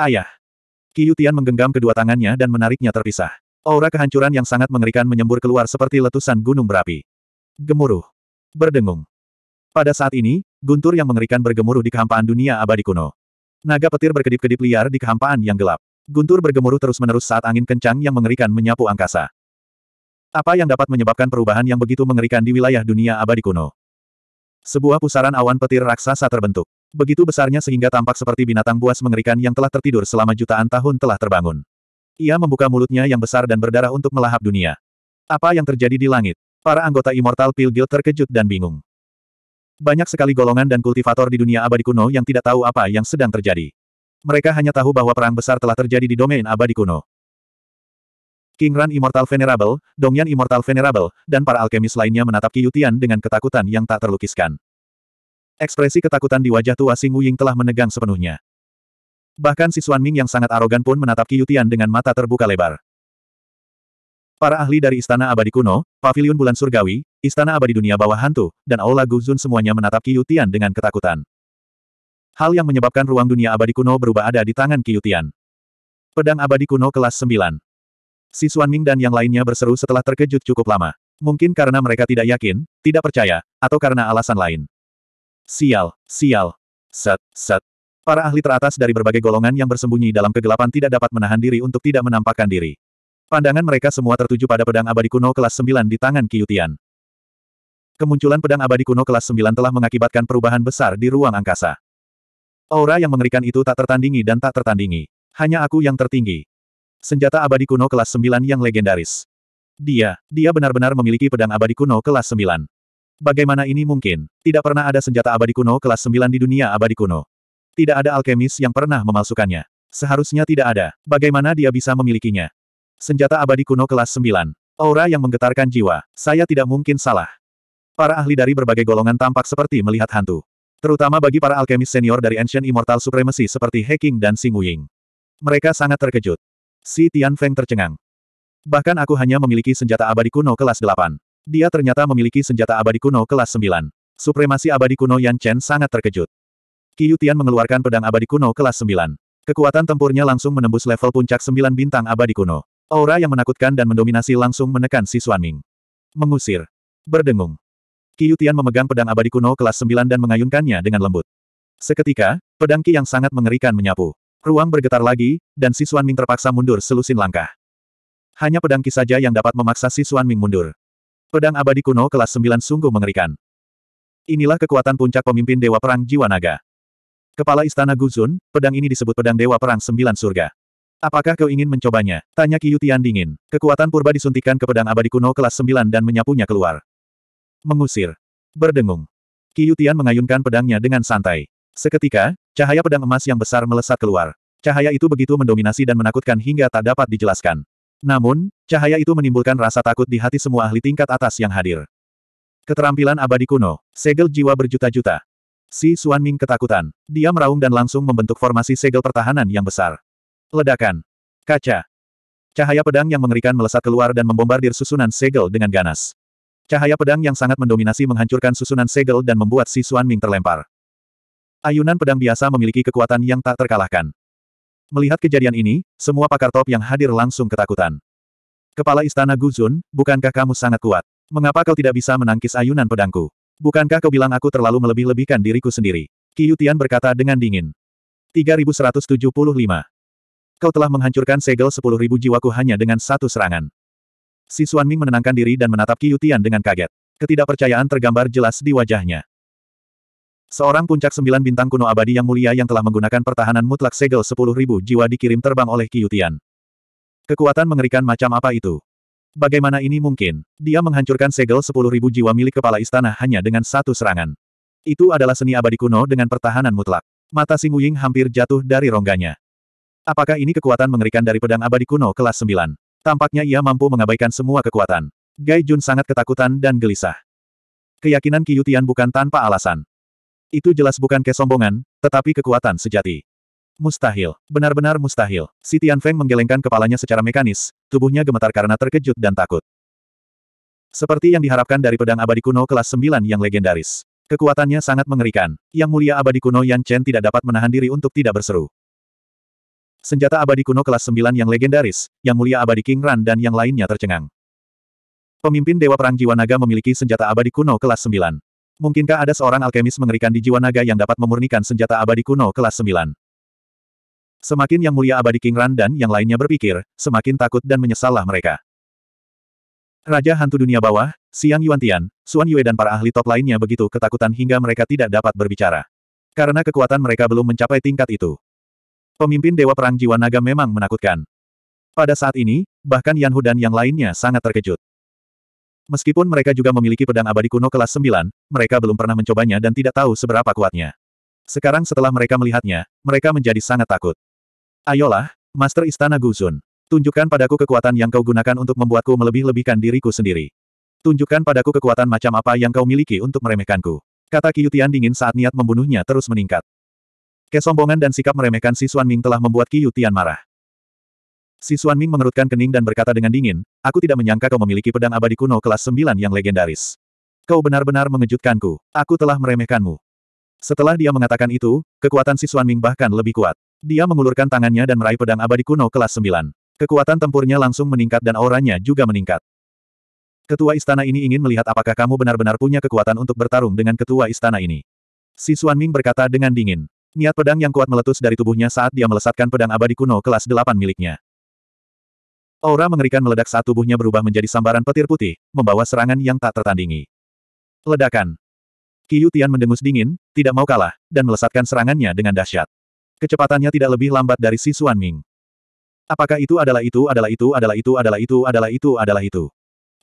Ayah! Qiu Tian menggenggam kedua tangannya dan menariknya terpisah. Aura kehancuran yang sangat mengerikan menyembur keluar seperti letusan gunung berapi. Gemuruh berdengung. Pada saat ini, guntur yang mengerikan bergemuruh di kehampaan dunia abadi kuno. Naga petir berkedip-kedip liar di kehampaan yang gelap. Guntur bergemuruh terus-menerus saat angin kencang yang mengerikan menyapu angkasa. Apa yang dapat menyebabkan perubahan yang begitu mengerikan di wilayah dunia abadi kuno? Sebuah pusaran awan petir raksasa terbentuk. Begitu besarnya sehingga tampak seperti binatang buas mengerikan yang telah tertidur selama jutaan tahun telah terbangun. Ia membuka mulutnya yang besar dan berdarah untuk melahap dunia. Apa yang terjadi di langit? Para anggota Immortal Pill Guild terkejut dan bingung. Banyak sekali golongan dan kultivator di dunia abadi kuno yang tidak tahu apa yang sedang terjadi. Mereka hanya tahu bahwa perang besar telah terjadi di domain abadi kuno. King Ran Immortal Venerable, Dongyan Immortal Venerable, dan para alkemis lainnya menatap Qiutian dengan ketakutan yang tak terlukiskan. Ekspresi ketakutan di wajah tua Sing Wuying telah menegang sepenuhnya. Bahkan si Xuan Ming yang sangat arogan pun menatap Qiutian dengan mata terbuka lebar. Para ahli dari Istana Abadi Kuno, Paviliun Bulan Surgawi, Istana Abadi Dunia Bawah Hantu, dan Aula Guzun semuanya menatap Qiutian dengan ketakutan. Hal yang menyebabkan ruang dunia abadi kuno berubah ada di tangan Qiutian. Pedang abadi kuno kelas 9. Si Ming dan yang lainnya berseru setelah terkejut cukup lama. Mungkin karena mereka tidak yakin, tidak percaya, atau karena alasan lain. Sial, sial. Set, set. Para ahli teratas dari berbagai golongan yang bersembunyi dalam kegelapan tidak dapat menahan diri untuk tidak menampakkan diri. Pandangan mereka semua tertuju pada pedang abadi kuno kelas 9 di tangan Kiyutian. Kemunculan pedang abadi kuno kelas 9 telah mengakibatkan perubahan besar di ruang angkasa. Aura yang mengerikan itu tak tertandingi dan tak tertandingi. Hanya aku yang tertinggi. Senjata abadi kuno kelas 9 yang legendaris. Dia, dia benar-benar memiliki pedang abadi kuno kelas 9. Bagaimana ini mungkin? Tidak pernah ada senjata abadi kuno kelas 9 di dunia abadi kuno. Tidak ada alkemis yang pernah memalsukannya. Seharusnya tidak ada. Bagaimana dia bisa memilikinya? Senjata abadi kuno kelas 9. Aura yang menggetarkan jiwa. Saya tidak mungkin salah. Para ahli dari berbagai golongan tampak seperti melihat hantu. Terutama bagi para alkemis senior dari Ancient Immortal Supremacy seperti Heking dan Xing Wuying. Mereka sangat terkejut. Si Tian Feng tercengang. Bahkan aku hanya memiliki senjata abadi kuno kelas 8. Dia ternyata memiliki senjata abadi kuno kelas 9. Supremasi abadi kuno Yan Chen sangat terkejut. Qiu Tian mengeluarkan pedang abadi kuno kelas 9. Kekuatan tempurnya langsung menembus level puncak 9 bintang abadi kuno. Aura yang menakutkan dan mendominasi langsung menekan si Xuanming. Mengusir. Berdengung. Qiyutian memegang pedang abadi kuno kelas 9 dan mengayunkannya dengan lembut. Seketika, pedang Qi yang sangat mengerikan menyapu. Ruang bergetar lagi, dan si Xuanming terpaksa mundur selusin langkah. Hanya pedang Qi saja yang dapat memaksa si Xuanming mundur. Pedang abadi kuno kelas 9 sungguh mengerikan. Inilah kekuatan puncak pemimpin Dewa Perang Jiwa Naga. Kepala Istana Guzun, pedang ini disebut pedang Dewa Perang Sembilan Surga. Apakah kau ingin mencobanya? Tanya Tian dingin. Kekuatan purba disuntikan ke pedang abadi kuno kelas 9 dan menyapunya keluar. Mengusir. Berdengung. Tian mengayunkan pedangnya dengan santai. Seketika, cahaya pedang emas yang besar melesat keluar. Cahaya itu begitu mendominasi dan menakutkan hingga tak dapat dijelaskan. Namun, cahaya itu menimbulkan rasa takut di hati semua ahli tingkat atas yang hadir. Keterampilan abadi kuno, segel jiwa berjuta-juta. Si Ming ketakutan. Dia meraung dan langsung membentuk formasi segel pertahanan yang besar. Ledakan. Kaca. Cahaya pedang yang mengerikan melesat keluar dan membombardir susunan segel dengan ganas. Cahaya pedang yang sangat mendominasi menghancurkan susunan segel dan membuat si Suan Ming terlempar. Ayunan pedang biasa memiliki kekuatan yang tak terkalahkan. Melihat kejadian ini, semua pakar top yang hadir langsung ketakutan. Kepala Istana Guzun, bukankah kamu sangat kuat? Mengapa kau tidak bisa menangkis ayunan pedangku? Bukankah kau bilang aku terlalu melebih-lebihkan diriku sendiri? Qiyutian berkata dengan dingin. 3175 Kau telah menghancurkan segel sepuluh ribu jiwaku hanya dengan satu serangan. Si Ming menenangkan diri dan menatap Tian dengan kaget. Ketidakpercayaan tergambar jelas di wajahnya. Seorang puncak sembilan bintang kuno abadi yang mulia yang telah menggunakan pertahanan mutlak segel sepuluh ribu jiwa dikirim terbang oleh Tian. Kekuatan mengerikan macam apa itu? Bagaimana ini mungkin? Dia menghancurkan segel sepuluh ribu jiwa milik kepala istana hanya dengan satu serangan. Itu adalah seni abadi kuno dengan pertahanan mutlak. Mata Sing Wuying hampir jatuh dari rongganya. Apakah ini kekuatan mengerikan dari pedang abadi kuno kelas 9? Tampaknya ia mampu mengabaikan semua kekuatan. Gai Jun sangat ketakutan dan gelisah. Keyakinan Kiyutian bukan tanpa alasan. Itu jelas bukan kesombongan, tetapi kekuatan sejati. Mustahil, benar-benar mustahil. Si Tianfeng menggelengkan kepalanya secara mekanis, tubuhnya gemetar karena terkejut dan takut. Seperti yang diharapkan dari pedang abadi kuno kelas 9 yang legendaris. Kekuatannya sangat mengerikan. Yang mulia abadi kuno Yan Chen tidak dapat menahan diri untuk tidak berseru. Senjata abadi kuno kelas 9 yang legendaris, yang mulia abadi King Ran dan yang lainnya tercengang. Pemimpin Dewa Perang Jiwa Naga memiliki senjata abadi kuno kelas 9. Mungkinkah ada seorang alkemis mengerikan di jiwa naga yang dapat memurnikan senjata abadi kuno kelas 9? Semakin yang mulia abadi King Ran dan yang lainnya berpikir, semakin takut dan menyesallah mereka. Raja Hantu Dunia Bawah, Siang Yuan Tian, Suan Yue dan para ahli top lainnya begitu ketakutan hingga mereka tidak dapat berbicara. Karena kekuatan mereka belum mencapai tingkat itu. Pemimpin Dewa Perang Jiwa Naga memang menakutkan. Pada saat ini, bahkan Yan Hu dan yang lainnya sangat terkejut. Meskipun mereka juga memiliki pedang abadi kuno kelas 9, mereka belum pernah mencobanya dan tidak tahu seberapa kuatnya. Sekarang setelah mereka melihatnya, mereka menjadi sangat takut. Ayolah, Master Istana Guzun. Tunjukkan padaku kekuatan yang kau gunakan untuk membuatku melebih-lebihkan diriku sendiri. Tunjukkan padaku kekuatan macam apa yang kau miliki untuk meremehkanku. Kata Kiyutian dingin saat niat membunuhnya terus meningkat. Kesombongan dan sikap meremehkan Si Xuan Ming telah membuat Qi Yutian marah. Si Xuan Ming mengerutkan kening dan berkata dengan dingin, aku tidak menyangka kau memiliki pedang abadi kuno kelas 9 yang legendaris. Kau benar-benar mengejutkanku. Aku telah meremehkanmu. Setelah dia mengatakan itu, kekuatan Si Xuan Ming bahkan lebih kuat. Dia mengulurkan tangannya dan meraih pedang abadi kuno kelas 9. Kekuatan tempurnya langsung meningkat dan auranya juga meningkat. Ketua istana ini ingin melihat apakah kamu benar-benar punya kekuatan untuk bertarung dengan ketua istana ini. Si Xuan Ming berkata dengan dingin. Niat pedang yang kuat meletus dari tubuhnya saat dia melesatkan pedang abadi kuno kelas 8 miliknya. Aura mengerikan meledak saat tubuhnya berubah menjadi sambaran petir putih, membawa serangan yang tak tertandingi. Ledakan. Qiyu Tian mendengus dingin, tidak mau kalah, dan melesatkan serangannya dengan dahsyat. Kecepatannya tidak lebih lambat dari si Xuan Ming. Apakah itu adalah itu adalah itu adalah itu adalah itu adalah itu adalah itu?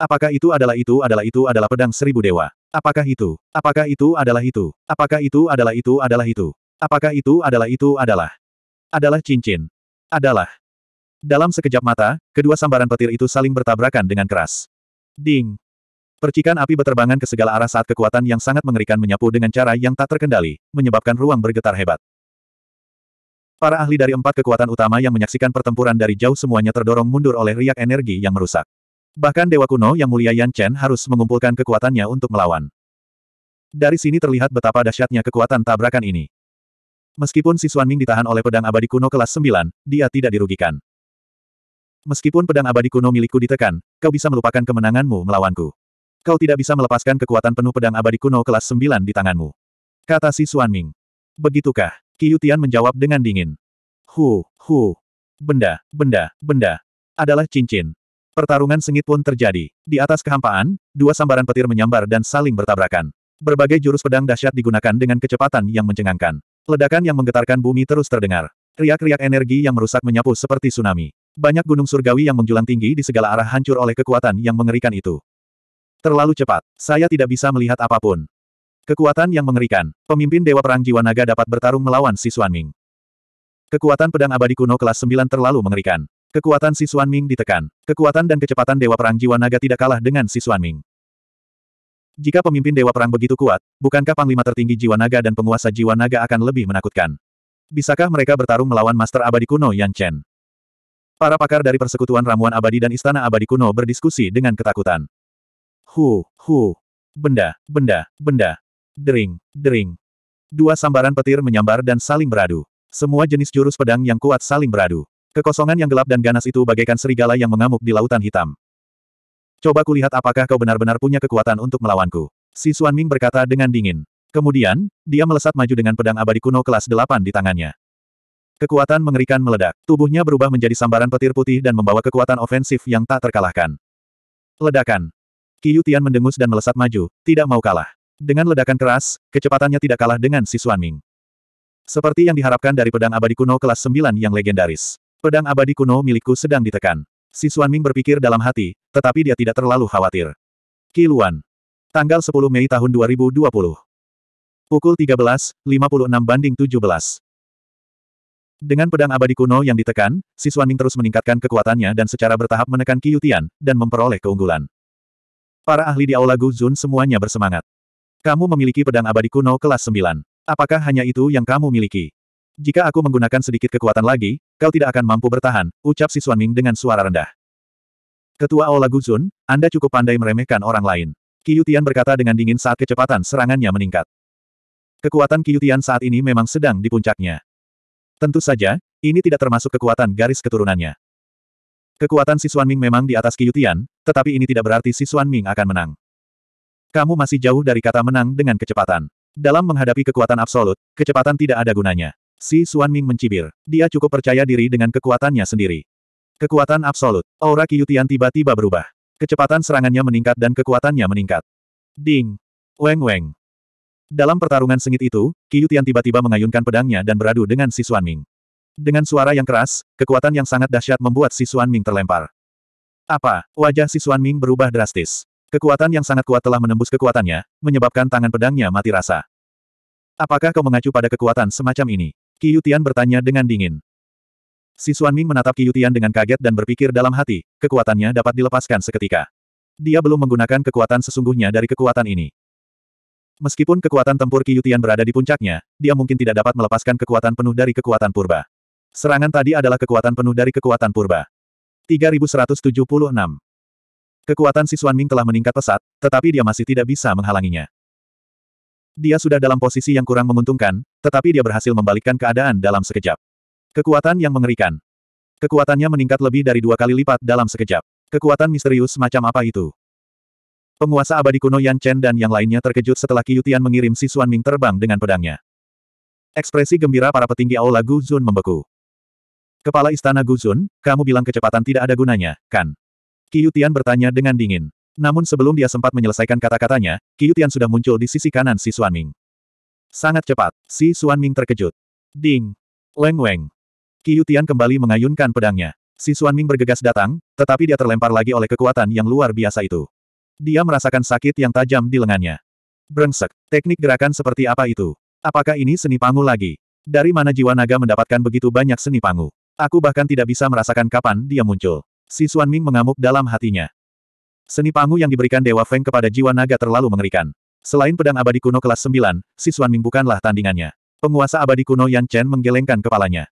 Apakah itu adalah itu adalah itu adalah pedang seribu dewa? Apakah itu? Apakah itu adalah itu? Apakah itu adalah itu adalah itu? Apakah itu adalah itu adalah? Adalah cincin. Adalah. Dalam sekejap mata, kedua sambaran petir itu saling bertabrakan dengan keras. Ding. Percikan api berterbangan ke segala arah saat kekuatan yang sangat mengerikan menyapu dengan cara yang tak terkendali, menyebabkan ruang bergetar hebat. Para ahli dari empat kekuatan utama yang menyaksikan pertempuran dari jauh semuanya terdorong mundur oleh riak energi yang merusak. Bahkan Dewa Kuno yang mulia Yan Chen harus mengumpulkan kekuatannya untuk melawan. Dari sini terlihat betapa dahsyatnya kekuatan tabrakan ini. Meskipun si Xuanming ditahan oleh pedang abadi kuno kelas 9, dia tidak dirugikan. Meskipun pedang abadi kuno milikku ditekan, kau bisa melupakan kemenanganmu melawanku. Kau tidak bisa melepaskan kekuatan penuh pedang abadi kuno kelas 9 di tanganmu. Kata si Xuanming. Begitukah? Qiu Tian menjawab dengan dingin. Hu, hu. Benda, benda, benda. Adalah cincin. Pertarungan sengit pun terjadi. Di atas kehampaan, dua sambaran petir menyambar dan saling bertabrakan. Berbagai jurus pedang dahsyat digunakan dengan kecepatan yang mencengangkan. Ledakan yang menggetarkan bumi terus terdengar. Riak-riak energi yang merusak menyapu seperti tsunami. Banyak gunung surgawi yang menjulang tinggi di segala arah hancur oleh kekuatan yang mengerikan itu. Terlalu cepat. Saya tidak bisa melihat apapun. Kekuatan yang mengerikan. Pemimpin Dewa Perang Jiwa Naga dapat bertarung melawan si Xuanming. Kekuatan pedang abadi kuno kelas 9 terlalu mengerikan. Kekuatan si Xuanming ditekan. Kekuatan dan kecepatan Dewa Perang Jiwa Naga tidak kalah dengan si Xuanming. Jika pemimpin Dewa Perang begitu kuat, bukankah panglima tertinggi jiwa naga dan penguasa jiwa naga akan lebih menakutkan? Bisakah mereka bertarung melawan Master Abadi Kuno Yan Chen? Para pakar dari Persekutuan Ramuan Abadi dan Istana Abadi Kuno berdiskusi dengan ketakutan. Hu, hu, benda, benda, benda, dering, dering. Dua sambaran petir menyambar dan saling beradu. Semua jenis jurus pedang yang kuat saling beradu. Kekosongan yang gelap dan ganas itu bagaikan serigala yang mengamuk di lautan hitam. Coba kulihat apakah kau benar-benar punya kekuatan untuk melawanku. Si Suan Ming berkata dengan dingin. Kemudian, dia melesat maju dengan pedang abadi kuno kelas 8 di tangannya. Kekuatan mengerikan meledak. Tubuhnya berubah menjadi sambaran petir putih dan membawa kekuatan ofensif yang tak terkalahkan. Ledakan. Qiyu Tian mendengus dan melesat maju, tidak mau kalah. Dengan ledakan keras, kecepatannya tidak kalah dengan si Suan Ming. Seperti yang diharapkan dari pedang abadi kuno kelas 9 yang legendaris. Pedang abadi kuno milikku sedang ditekan. Si Xuanming berpikir dalam hati, tetapi dia tidak terlalu khawatir. Kiluan. Tanggal 10 Mei tahun 2020. Pukul 13.56 banding 17. Dengan pedang abadi kuno yang ditekan, si Xuanming terus meningkatkan kekuatannya dan secara bertahap menekan Qiutian dan memperoleh keunggulan. Para ahli di Aula Guzun semuanya bersemangat. Kamu memiliki pedang abadi kuno kelas 9. Apakah hanya itu yang kamu miliki? Jika aku menggunakan sedikit kekuatan lagi, kau tidak akan mampu bertahan, ucap si Ming dengan suara rendah. Ketua Aula Guzun, Anda cukup pandai meremehkan orang lain. Qiyutian berkata dengan dingin saat kecepatan serangannya meningkat. Kekuatan Qiyutian saat ini memang sedang di puncaknya. Tentu saja, ini tidak termasuk kekuatan garis keturunannya. Kekuatan si Ming memang di atas Qiyutian, tetapi ini tidak berarti si Ming akan menang. Kamu masih jauh dari kata menang dengan kecepatan. Dalam menghadapi kekuatan absolut, kecepatan tidak ada gunanya. Si Ming mencibir. Dia cukup percaya diri dengan kekuatannya sendiri. Kekuatan absolut. Aura Qiyutian tiba-tiba berubah. Kecepatan serangannya meningkat dan kekuatannya meningkat. Ding. Weng Weng. Dalam pertarungan sengit itu, Qiyutian tiba-tiba mengayunkan pedangnya dan beradu dengan Si Ming. Dengan suara yang keras, kekuatan yang sangat dahsyat membuat Si Ming terlempar. Apa? Wajah Si Ming berubah drastis. Kekuatan yang sangat kuat telah menembus kekuatannya, menyebabkan tangan pedangnya mati rasa. Apakah kau mengacu pada kekuatan semacam ini? Yutian bertanya dengan dingin. Si Ming menatap Yutian dengan kaget dan berpikir dalam hati, kekuatannya dapat dilepaskan seketika. Dia belum menggunakan kekuatan sesungguhnya dari kekuatan ini. Meskipun kekuatan tempur Qiyutian berada di puncaknya, dia mungkin tidak dapat melepaskan kekuatan penuh dari kekuatan purba. Serangan tadi adalah kekuatan penuh dari kekuatan purba. 3176. Kekuatan si Ming telah meningkat pesat, tetapi dia masih tidak bisa menghalanginya. Dia sudah dalam posisi yang kurang menguntungkan, tetapi dia berhasil membalikkan keadaan dalam sekejap. Kekuatan yang mengerikan. Kekuatannya meningkat lebih dari dua kali lipat dalam sekejap. Kekuatan misterius macam apa itu? Penguasa abadi kuno Yan Chen dan yang lainnya terkejut setelah Qiutian mengirim si Xuan Ming terbang dengan pedangnya. Ekspresi gembira para petinggi Aula Guzun membeku. Kepala Istana Guzun, kamu bilang kecepatan tidak ada gunanya, kan? Qiutian bertanya dengan dingin. Namun sebelum dia sempat menyelesaikan kata-katanya, Qiutian sudah muncul di sisi kanan si Xuan Ming. Sangat cepat, si Suan Ming terkejut. Ding! Weng Weng! Qiyutian kembali mengayunkan pedangnya. Si Suan Ming bergegas datang, tetapi dia terlempar lagi oleh kekuatan yang luar biasa itu. Dia merasakan sakit yang tajam di lengannya. Brengsek, teknik gerakan seperti apa itu? Apakah ini seni pangu lagi? Dari mana jiwa naga mendapatkan begitu banyak seni pangu? Aku bahkan tidak bisa merasakan kapan dia muncul. Si Suan Ming mengamuk dalam hatinya. Seni pangu yang diberikan Dewa Feng kepada jiwa naga terlalu mengerikan. Selain pedang abadi kuno kelas 9, Xuan Ming bukanlah tandingannya. Penguasa abadi kuno Yan Chen menggelengkan kepalanya.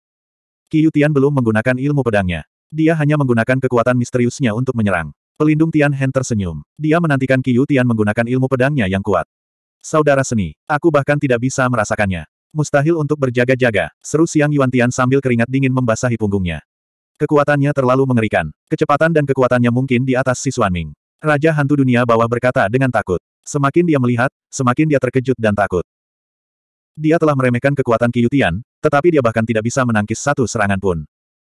Qiu Tian belum menggunakan ilmu pedangnya. Dia hanya menggunakan kekuatan misteriusnya untuk menyerang. Pelindung Tian Hen tersenyum. Dia menantikan Qiu Tian menggunakan ilmu pedangnya yang kuat. Saudara seni, aku bahkan tidak bisa merasakannya. Mustahil untuk berjaga-jaga, seru siang Yuan Tian sambil keringat dingin membasahi punggungnya. Kekuatannya terlalu mengerikan. Kecepatan dan kekuatannya mungkin di atas si Xuan Ming. Raja hantu dunia bawah berkata dengan takut. Semakin dia melihat, semakin dia terkejut dan takut. Dia telah meremehkan kekuatan Kiyutian, tetapi dia bahkan tidak bisa menangkis satu serangan pun.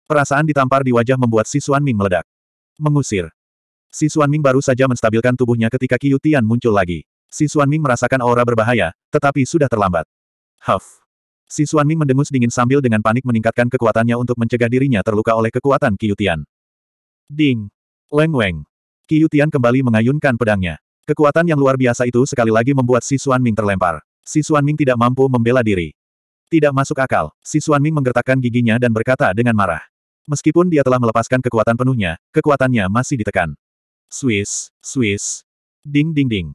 Perasaan ditampar di wajah membuat si Xuan Ming meledak. Mengusir. Si Xuan Ming baru saja menstabilkan tubuhnya ketika Kiyutian muncul lagi. Si Xuan Ming merasakan aura berbahaya, tetapi sudah terlambat. Huff. Si Xuan Ming mendengus dingin sambil dengan panik meningkatkan kekuatannya untuk mencegah dirinya terluka oleh kekuatan Kiyutian. Ding. Leng Weng. Kiyutian kembali mengayunkan pedangnya. Kekuatan yang luar biasa itu sekali lagi membuat Si Suan Ming terlempar. Si Suan Ming tidak mampu membela diri. Tidak masuk akal, Si Suan Ming menggertakkan giginya dan berkata dengan marah. Meskipun dia telah melepaskan kekuatan penuhnya, kekuatannya masih ditekan. Swiss, Swiss. Ding ding ding.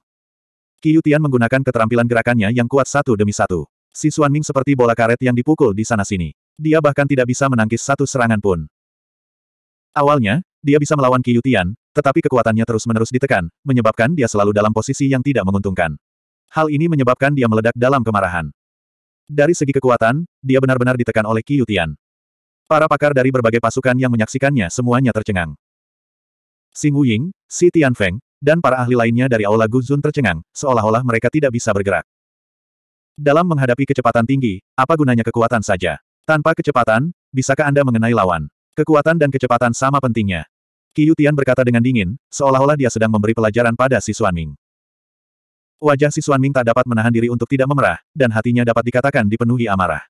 Qiyutian menggunakan keterampilan gerakannya yang kuat satu demi satu. Si Suan Ming seperti bola karet yang dipukul di sana-sini. Dia bahkan tidak bisa menangkis satu serangan pun. Awalnya, dia bisa melawan Qiyutian, tetapi kekuatannya terus-menerus ditekan, menyebabkan dia selalu dalam posisi yang tidak menguntungkan. Hal ini menyebabkan dia meledak dalam kemarahan. Dari segi kekuatan, dia benar-benar ditekan oleh Qiutian. Para pakar dari berbagai pasukan yang menyaksikannya semuanya tercengang. Xing Wuying, Si Tianfeng, dan para ahli lainnya dari Aula Guzun tercengang, seolah-olah mereka tidak bisa bergerak. Dalam menghadapi kecepatan tinggi, apa gunanya kekuatan saja? Tanpa kecepatan, bisakah Anda mengenai lawan? Kekuatan dan kecepatan sama pentingnya. Qi Tian berkata dengan dingin, seolah-olah dia sedang memberi pelajaran pada si Xuan Ming. Wajah si Xuan Ming tak dapat menahan diri untuk tidak memerah, dan hatinya dapat dikatakan dipenuhi amarah.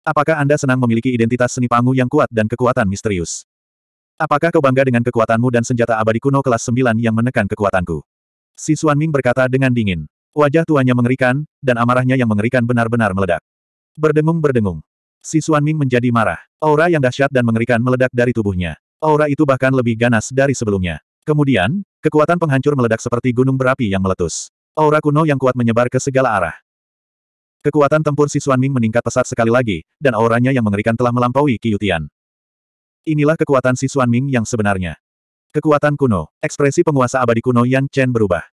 Apakah Anda senang memiliki identitas seni pangu yang kuat dan kekuatan misterius? Apakah kau bangga dengan kekuatanmu dan senjata abadi kuno kelas 9 yang menekan kekuatanku? Si Xuan Ming berkata dengan dingin. Wajah tuanya mengerikan, dan amarahnya yang mengerikan benar-benar meledak. Berdengung-berdengung. Si Xuan Ming menjadi marah. Aura yang dahsyat dan mengerikan meledak dari tubuhnya. Aura itu bahkan lebih ganas dari sebelumnya. Kemudian, kekuatan penghancur meledak seperti gunung berapi yang meletus. Aura kuno yang kuat menyebar ke segala arah. Kekuatan tempur si Xuanming meningkat pesat sekali lagi, dan auranya yang mengerikan telah melampaui Qiutian. Inilah kekuatan si Xuanming yang sebenarnya. Kekuatan kuno, ekspresi penguasa abadi kuno Yan Chen berubah.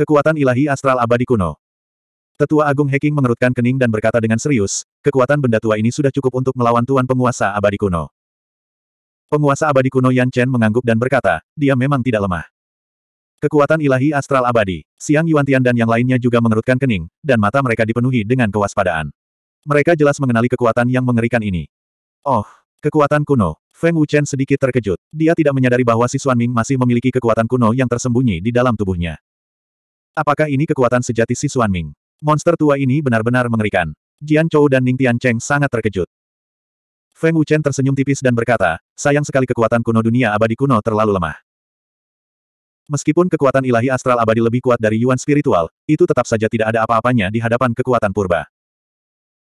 Kekuatan ilahi astral abadi kuno, Tetua Agung Heking mengerutkan kening dan berkata dengan serius, kekuatan benda tua ini sudah cukup untuk melawan Tuan Penguasa Abadi Kuno. Penguasa abadi kuno Yan Chen mengangguk dan berkata, dia memang tidak lemah. Kekuatan ilahi astral abadi, Siang Yuan Tian dan yang lainnya juga mengerutkan kening, dan mata mereka dipenuhi dengan kewaspadaan. Mereka jelas mengenali kekuatan yang mengerikan ini. Oh, kekuatan kuno. Feng Wuchen sedikit terkejut. Dia tidak menyadari bahwa si Xuan Ming masih memiliki kekuatan kuno yang tersembunyi di dalam tubuhnya. Apakah ini kekuatan sejati si Xuan Ming? Monster tua ini benar-benar mengerikan. Jian Chou dan Ning Tian Cheng sangat terkejut. Feng Wuchen tersenyum tipis dan berkata, sayang sekali kekuatan kuno dunia abadi kuno terlalu lemah. Meskipun kekuatan ilahi astral abadi lebih kuat dari Yuan spiritual, itu tetap saja tidak ada apa-apanya di hadapan kekuatan purba.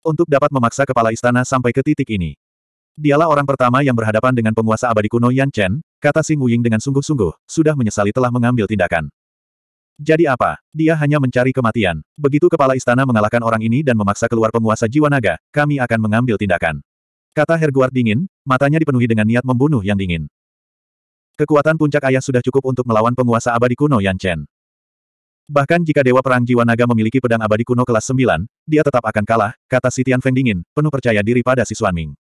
Untuk dapat memaksa kepala istana sampai ke titik ini. Dialah orang pertama yang berhadapan dengan penguasa abadi kuno Yan Chen, kata Sing Wuying dengan sungguh-sungguh, sudah menyesali telah mengambil tindakan. Jadi apa? Dia hanya mencari kematian. Begitu kepala istana mengalahkan orang ini dan memaksa keluar penguasa jiwa naga, kami akan mengambil tindakan. Kata Herguard dingin, matanya dipenuhi dengan niat membunuh yang dingin. Kekuatan puncak ayah sudah cukup untuk melawan penguasa abadi kuno Yan Chen. Bahkan jika Dewa Perang Jiwa Naga memiliki pedang abadi kuno kelas 9, dia tetap akan kalah, kata si Tian Feng dingin, penuh percaya diri pada si Xuan Ming.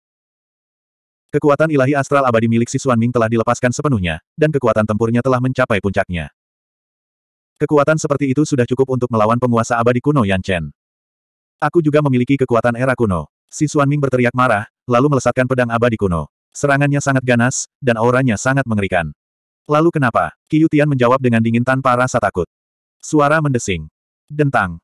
Kekuatan ilahi astral abadi milik si Xuan Ming telah dilepaskan sepenuhnya, dan kekuatan tempurnya telah mencapai puncaknya. Kekuatan seperti itu sudah cukup untuk melawan penguasa abadi kuno Yan Chen. Aku juga memiliki kekuatan era kuno. Si Xuan Ming berteriak marah, lalu melesatkan pedang abadi kuno. Serangannya sangat ganas, dan auranya sangat mengerikan. Lalu kenapa? Qiu menjawab dengan dingin tanpa rasa takut. Suara mendesing. Dentang.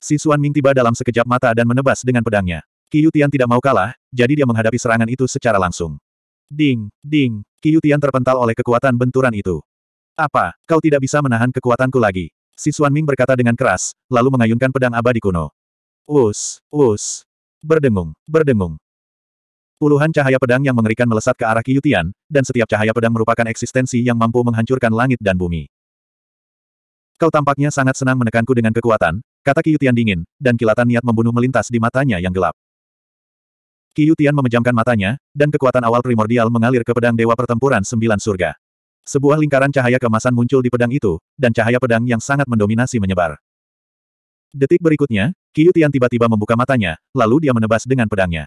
Si Xuan Ming tiba dalam sekejap mata dan menebas dengan pedangnya. Qiu tidak mau kalah, jadi dia menghadapi serangan itu secara langsung. Ding, ding, Qiu terpental oleh kekuatan benturan itu. Apa, kau tidak bisa menahan kekuatanku lagi? Si Xuan Ming berkata dengan keras, lalu mengayunkan pedang abadi kuno. Us, us. Berdengung, berdengung. Puluhan cahaya pedang yang mengerikan melesat ke arah Kiyutian, dan setiap cahaya pedang merupakan eksistensi yang mampu menghancurkan langit dan bumi. Kau tampaknya sangat senang menekanku dengan kekuatan, kata Kiyutian dingin, dan kilatan niat membunuh melintas di matanya yang gelap. Kiyutian memejamkan matanya, dan kekuatan awal primordial mengalir ke pedang Dewa Pertempuran Sembilan Surga. Sebuah lingkaran cahaya kemasan muncul di pedang itu, dan cahaya pedang yang sangat mendominasi menyebar. Detik berikutnya, Kiyutian tiba-tiba membuka matanya, lalu dia menebas dengan pedangnya.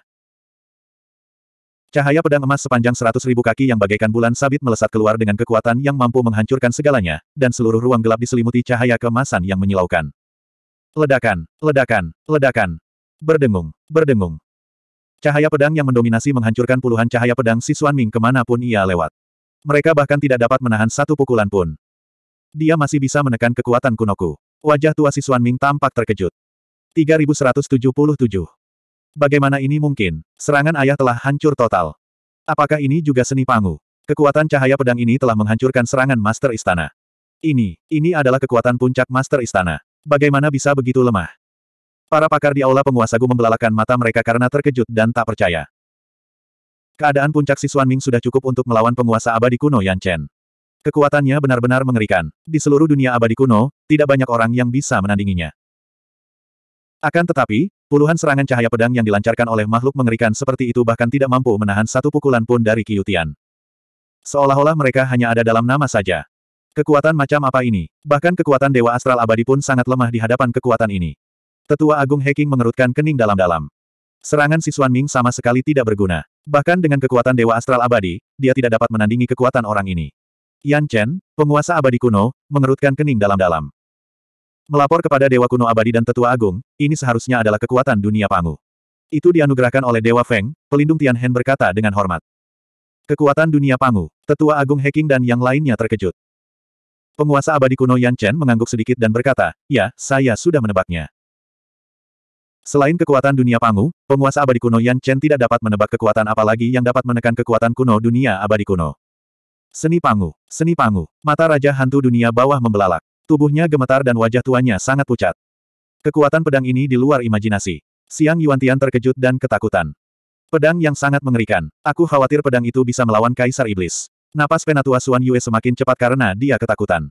Cahaya pedang emas sepanjang seratus ribu kaki yang bagaikan bulan sabit melesat keluar dengan kekuatan yang mampu menghancurkan segalanya, dan seluruh ruang gelap diselimuti cahaya kemasan yang menyilaukan. Ledakan, ledakan, ledakan. Berdengung, berdengung. Cahaya pedang yang mendominasi menghancurkan puluhan cahaya pedang si Xuan Ming kemanapun ia lewat. Mereka bahkan tidak dapat menahan satu pukulan pun. Dia masih bisa menekan kekuatan kunoku. Wajah tua si Xuan Ming tampak terkejut. 3177 Bagaimana ini mungkin? Serangan ayah telah hancur total. Apakah ini juga seni pangu? Kekuatan cahaya pedang ini telah menghancurkan serangan Master Istana. Ini, ini adalah kekuatan puncak Master Istana. Bagaimana bisa begitu lemah? Para pakar di aula penguasa Gu membelalakan mata mereka karena terkejut dan tak percaya. Keadaan puncak Siswan Ming sudah cukup untuk melawan penguasa abadi kuno Yan Chen. Kekuatannya benar-benar mengerikan. Di seluruh dunia abadi kuno, tidak banyak orang yang bisa menandinginya. Akan tetapi, puluhan serangan cahaya pedang yang dilancarkan oleh makhluk mengerikan seperti itu bahkan tidak mampu menahan satu pukulan pun dari Qiutian. Seolah-olah mereka hanya ada dalam nama saja. Kekuatan macam apa ini? Bahkan kekuatan Dewa Astral Abadi pun sangat lemah di hadapan kekuatan ini. Tetua Agung Heking mengerutkan kening dalam-dalam. Serangan Si Ming sama sekali tidak berguna. Bahkan dengan kekuatan Dewa Astral Abadi, dia tidak dapat menandingi kekuatan orang ini. Yan Chen, penguasa abadi kuno, mengerutkan kening dalam-dalam. Melapor kepada Dewa Kuno Abadi dan Tetua Agung, ini seharusnya adalah kekuatan dunia Pangu. Itu dianugerahkan oleh Dewa Feng, pelindung Tian berkata dengan hormat. Kekuatan dunia Pangu, Tetua Agung Heking dan yang lainnya terkejut. Penguasa abadi kuno Yan Chen mengangguk sedikit dan berkata, ya, saya sudah menebaknya. Selain kekuatan dunia Pangu, penguasa abadi kuno Yan Chen tidak dapat menebak kekuatan apalagi yang dapat menekan kekuatan kuno dunia abadi kuno. Seni Pangu, Seni Pangu, mata Raja Hantu Dunia Bawah membelalak. Tubuhnya gemetar dan wajah tuannya sangat pucat. Kekuatan pedang ini di luar imajinasi. Siang Yuantian terkejut dan ketakutan. Pedang yang sangat mengerikan. Aku khawatir pedang itu bisa melawan Kaisar Iblis. Napas penatua Suan Yue semakin cepat karena dia ketakutan.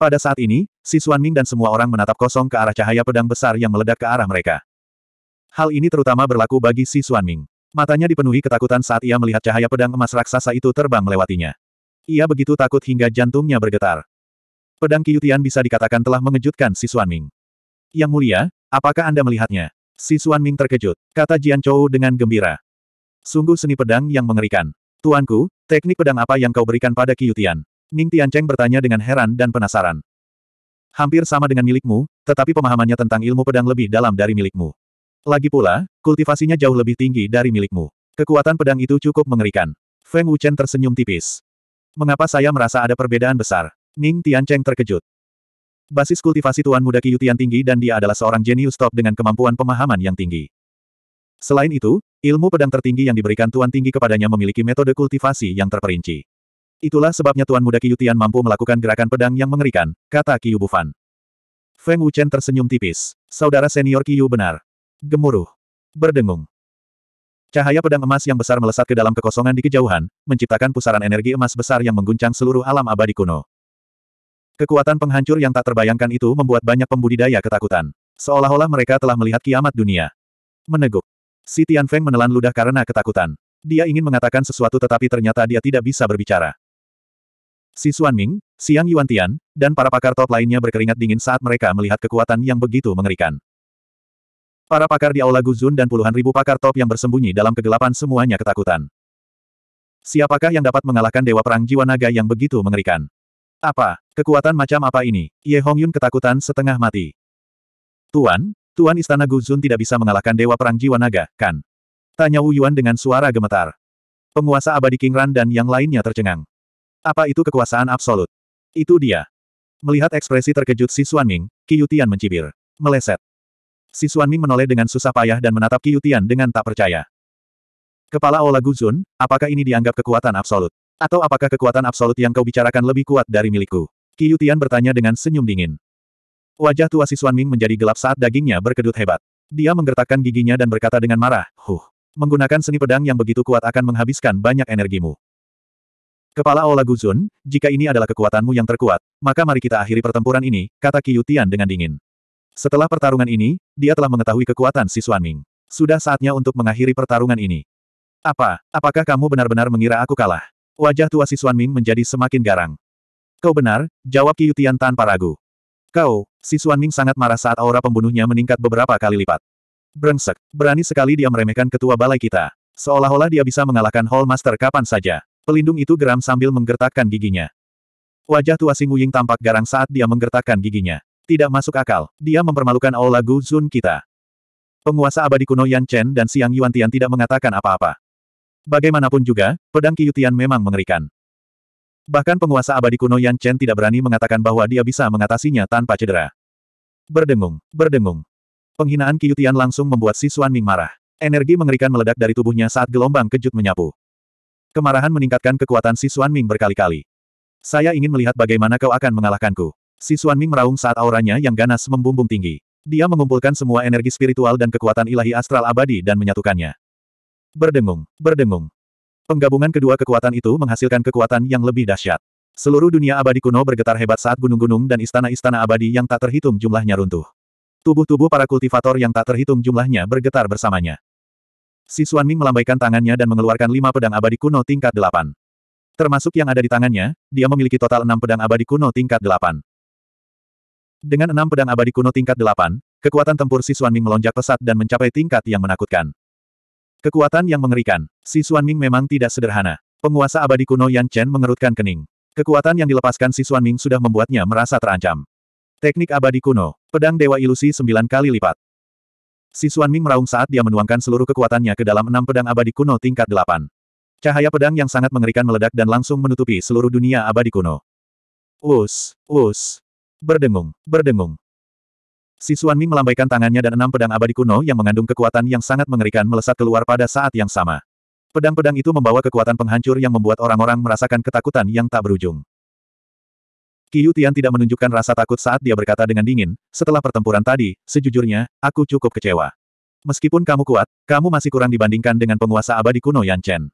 Pada saat ini, si Suan Ming dan semua orang menatap kosong ke arah cahaya pedang besar yang meledak ke arah mereka. Hal ini terutama berlaku bagi si Suan Ming. Matanya dipenuhi ketakutan saat ia melihat cahaya pedang emas raksasa itu terbang melewatinya. Ia begitu takut hingga jantungnya bergetar. Pedang Qiyutian bisa dikatakan telah mengejutkan si Xuanming. Yang mulia, apakah Anda melihatnya? Si Xuanming terkejut, kata Jian Chou dengan gembira. Sungguh seni pedang yang mengerikan. Tuanku, teknik pedang apa yang kau berikan pada Qiyutian? Ning Tiancheng bertanya dengan heran dan penasaran. Hampir sama dengan milikmu, tetapi pemahamannya tentang ilmu pedang lebih dalam dari milikmu. Lagi pula, kultivasinya jauh lebih tinggi dari milikmu. Kekuatan pedang itu cukup mengerikan. Feng Wuchen tersenyum tipis. Mengapa saya merasa ada perbedaan besar? Ning Tiancheng terkejut. Basis kultivasi Tuan Muda Tian tinggi dan dia adalah seorang jenius top dengan kemampuan pemahaman yang tinggi. Selain itu, ilmu pedang tertinggi yang diberikan Tuan Tinggi kepadanya memiliki metode kultivasi yang terperinci. Itulah sebabnya Tuan Muda Tian mampu melakukan gerakan pedang yang mengerikan, kata Qiyu Bufan. Feng Wuchen tersenyum tipis. Saudara senior Qiyu benar. Gemuruh. Berdengung. Cahaya pedang emas yang besar melesat ke dalam kekosongan di kejauhan, menciptakan pusaran energi emas besar yang mengguncang seluruh alam abadi kuno. Kekuatan penghancur yang tak terbayangkan itu membuat banyak pembudidaya ketakutan. Seolah-olah mereka telah melihat kiamat dunia. Meneguk. Si Feng menelan ludah karena ketakutan. Dia ingin mengatakan sesuatu tetapi ternyata dia tidak bisa berbicara. Si Ming, Siang Yuan Tian, dan para pakar top lainnya berkeringat dingin saat mereka melihat kekuatan yang begitu mengerikan. Para pakar di Aula Guzun dan puluhan ribu pakar top yang bersembunyi dalam kegelapan semuanya ketakutan. Siapakah yang dapat mengalahkan Dewa Perang Jiwa Naga yang begitu mengerikan? Apa? Kekuatan macam apa ini? Ye Hongyun ketakutan setengah mati. Tuan, Tuan Istana Guzun tidak bisa mengalahkan Dewa Perang Jiwa Naga, kan? Tanya Wu Yuan dengan suara gemetar. Penguasa abadi King Kingran dan yang lainnya tercengang. Apa itu kekuasaan absolut? Itu dia. Melihat ekspresi terkejut si Xuanming, Yutian mencibir. Meleset. Si Xuanming menoleh dengan susah payah dan menatap Yutian dengan tak percaya. Kepala Ola Guzun, apakah ini dianggap kekuatan absolut? Atau apakah kekuatan absolut yang kau bicarakan lebih kuat dari milikku? Qiyutian bertanya dengan senyum dingin. Wajah tua si Ming menjadi gelap saat dagingnya berkedut hebat. Dia menggertakkan giginya dan berkata dengan marah, Huh! Menggunakan seni pedang yang begitu kuat akan menghabiskan banyak energimu. Kepala Ola Guzun, jika ini adalah kekuatanmu yang terkuat, maka mari kita akhiri pertempuran ini, kata Qiyutian dengan dingin. Setelah pertarungan ini, dia telah mengetahui kekuatan si Ming. Sudah saatnya untuk mengakhiri pertarungan ini. Apa, apakah kamu benar-benar mengira aku kalah? Wajah tua si Ming menjadi semakin garang. Kau benar, jawab Qiyutian tanpa ragu. Kau, si Ming sangat marah saat aura pembunuhnya meningkat beberapa kali lipat. Brengsek, berani sekali dia meremehkan ketua balai kita. Seolah-olah dia bisa mengalahkan Hall Master kapan saja. Pelindung itu geram sambil menggertakkan giginya. Wajah tua Sing Wuying tampak garang saat dia menggertakkan giginya. Tidak masuk akal, dia mempermalukan Aula guzun kita. Penguasa abadi kuno Yan Chen dan Siang Yuan Tian tidak mengatakan apa-apa. Bagaimanapun juga, pedang Qiutian memang mengerikan. Bahkan penguasa abadi kuno Yan Chen tidak berani mengatakan bahwa dia bisa mengatasinya tanpa cedera. Berdengung, berdengung. Penghinaan Qiutian langsung membuat si Xuan Ming marah. Energi mengerikan meledak dari tubuhnya saat gelombang kejut menyapu. Kemarahan meningkatkan kekuatan si Xuan Ming berkali-kali. Saya ingin melihat bagaimana kau akan mengalahkanku. Si Xuan Ming meraung saat auranya yang ganas membumbung tinggi. Dia mengumpulkan semua energi spiritual dan kekuatan ilahi astral abadi dan menyatukannya. Berdengung, berdengung. Penggabungan kedua kekuatan itu menghasilkan kekuatan yang lebih dahsyat. Seluruh dunia abadi kuno bergetar hebat saat gunung-gunung dan istana-istana abadi yang tak terhitung jumlahnya runtuh. Tubuh-tubuh para kultivator yang tak terhitung jumlahnya bergetar bersamanya. Si Ming melambaikan tangannya dan mengeluarkan lima pedang abadi kuno tingkat delapan. Termasuk yang ada di tangannya, dia memiliki total enam pedang abadi kuno tingkat delapan. Dengan enam pedang abadi kuno tingkat delapan, kekuatan tempur si Ming melonjak pesat dan mencapai tingkat yang menakutkan. Kekuatan yang mengerikan. Si Ming memang tidak sederhana. Penguasa abadi kuno Yan Chen mengerutkan kening. Kekuatan yang dilepaskan si Ming sudah membuatnya merasa terancam. Teknik abadi kuno. Pedang Dewa Ilusi sembilan kali lipat. Si Ming meraung saat dia menuangkan seluruh kekuatannya ke dalam enam pedang abadi kuno tingkat delapan. Cahaya pedang yang sangat mengerikan meledak dan langsung menutupi seluruh dunia abadi kuno. Us, us. Berdengung, berdengung. Si Ming melambaikan tangannya dan enam pedang abadi kuno yang mengandung kekuatan yang sangat mengerikan melesat keluar pada saat yang sama. Pedang-pedang itu membawa kekuatan penghancur yang membuat orang-orang merasakan ketakutan yang tak berujung. Qiu Tian tidak menunjukkan rasa takut saat dia berkata dengan dingin, setelah pertempuran tadi, sejujurnya, aku cukup kecewa. Meskipun kamu kuat, kamu masih kurang dibandingkan dengan penguasa abadi kuno Yan Chen.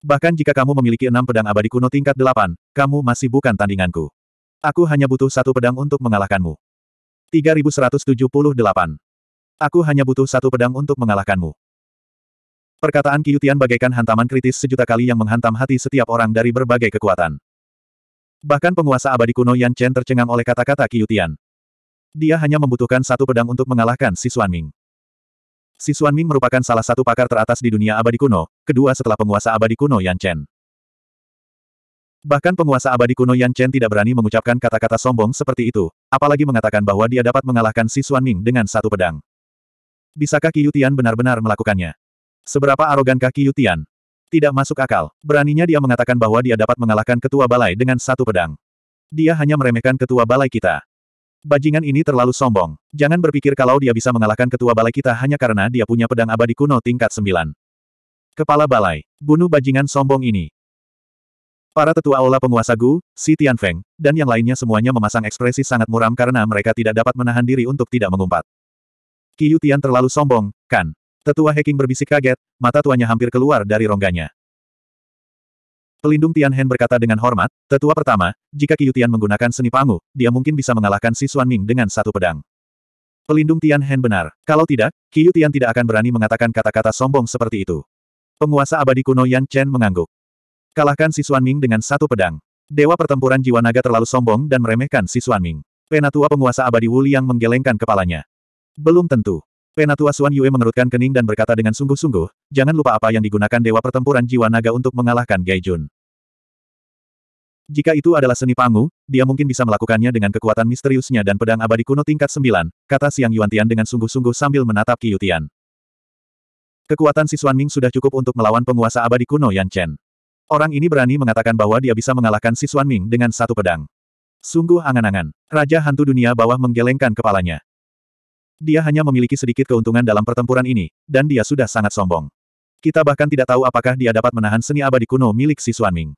Bahkan jika kamu memiliki enam pedang abadi kuno tingkat delapan, kamu masih bukan tandinganku. Aku hanya butuh satu pedang untuk mengalahkanmu. 3178. Aku hanya butuh satu pedang untuk mengalahkanmu. Perkataan Kiyutian bagaikan hantaman kritis sejuta kali yang menghantam hati setiap orang dari berbagai kekuatan. Bahkan penguasa abadi kuno Yan Chen tercengang oleh kata-kata Kiyutian. Dia hanya membutuhkan satu pedang untuk mengalahkan si Xuan Ming. Si Xuan Ming merupakan salah satu pakar teratas di dunia abadi kuno, kedua setelah penguasa abadi kuno Yan Chen. Bahkan penguasa abadi kuno Yan Chen tidak berani mengucapkan kata-kata sombong seperti itu, apalagi mengatakan bahwa dia dapat mengalahkan si Xuan Ming dengan satu pedang. Bisakah Qi Tian benar-benar melakukannya? Seberapa arogankah Qi Tian? Tidak masuk akal. Beraninya dia mengatakan bahwa dia dapat mengalahkan ketua balai dengan satu pedang. Dia hanya meremehkan ketua balai kita. Bajingan ini terlalu sombong. Jangan berpikir kalau dia bisa mengalahkan ketua balai kita hanya karena dia punya pedang abadi kuno tingkat 9. Kepala balai, bunuh bajingan sombong ini. Para tetua aula penguasa Gu, Si Tianfeng, dan yang lainnya semuanya memasang ekspresi sangat muram karena mereka tidak dapat menahan diri untuk tidak mengumpat. Qiu Yutian terlalu sombong, kan? Tetua Heking berbisik kaget, mata tuanya hampir keluar dari rongganya. Pelindung Tian Hen berkata dengan hormat, tetua pertama, jika Qiu Yutian menggunakan seni pangu, dia mungkin bisa mengalahkan Si Xuan Ming dengan satu pedang. Pelindung Tian Hen benar. Kalau tidak, Qiu Yutian tidak akan berani mengatakan kata-kata sombong seperti itu. Penguasa abadi kuno Yan Chen mengangguk. Kalahkan si Ming dengan satu pedang. Dewa pertempuran jiwa naga terlalu sombong dan meremehkan si Ming. Penatua penguasa abadi Wu Liang menggelengkan kepalanya. Belum tentu. Penatua Suan Yue mengerutkan kening dan berkata dengan sungguh-sungguh, jangan lupa apa yang digunakan Dewa Pertempuran Jiwa Naga untuk mengalahkan Gai Jun. Jika itu adalah seni pangu, dia mungkin bisa melakukannya dengan kekuatan misteriusnya dan pedang abadi kuno tingkat 9, kata Siang Yuan Tian dengan sungguh-sungguh sambil menatap Qiyu Tian. Kekuatan si Xuan Ming sudah cukup untuk melawan penguasa abadi kuno Yan Chen. Orang ini berani mengatakan bahwa dia bisa mengalahkan si Xuan Ming dengan satu pedang. Sungguh angan-angan. Raja hantu dunia bawah menggelengkan kepalanya. Dia hanya memiliki sedikit keuntungan dalam pertempuran ini, dan dia sudah sangat sombong. Kita bahkan tidak tahu apakah dia dapat menahan seni abadi kuno milik si Xuan Ming.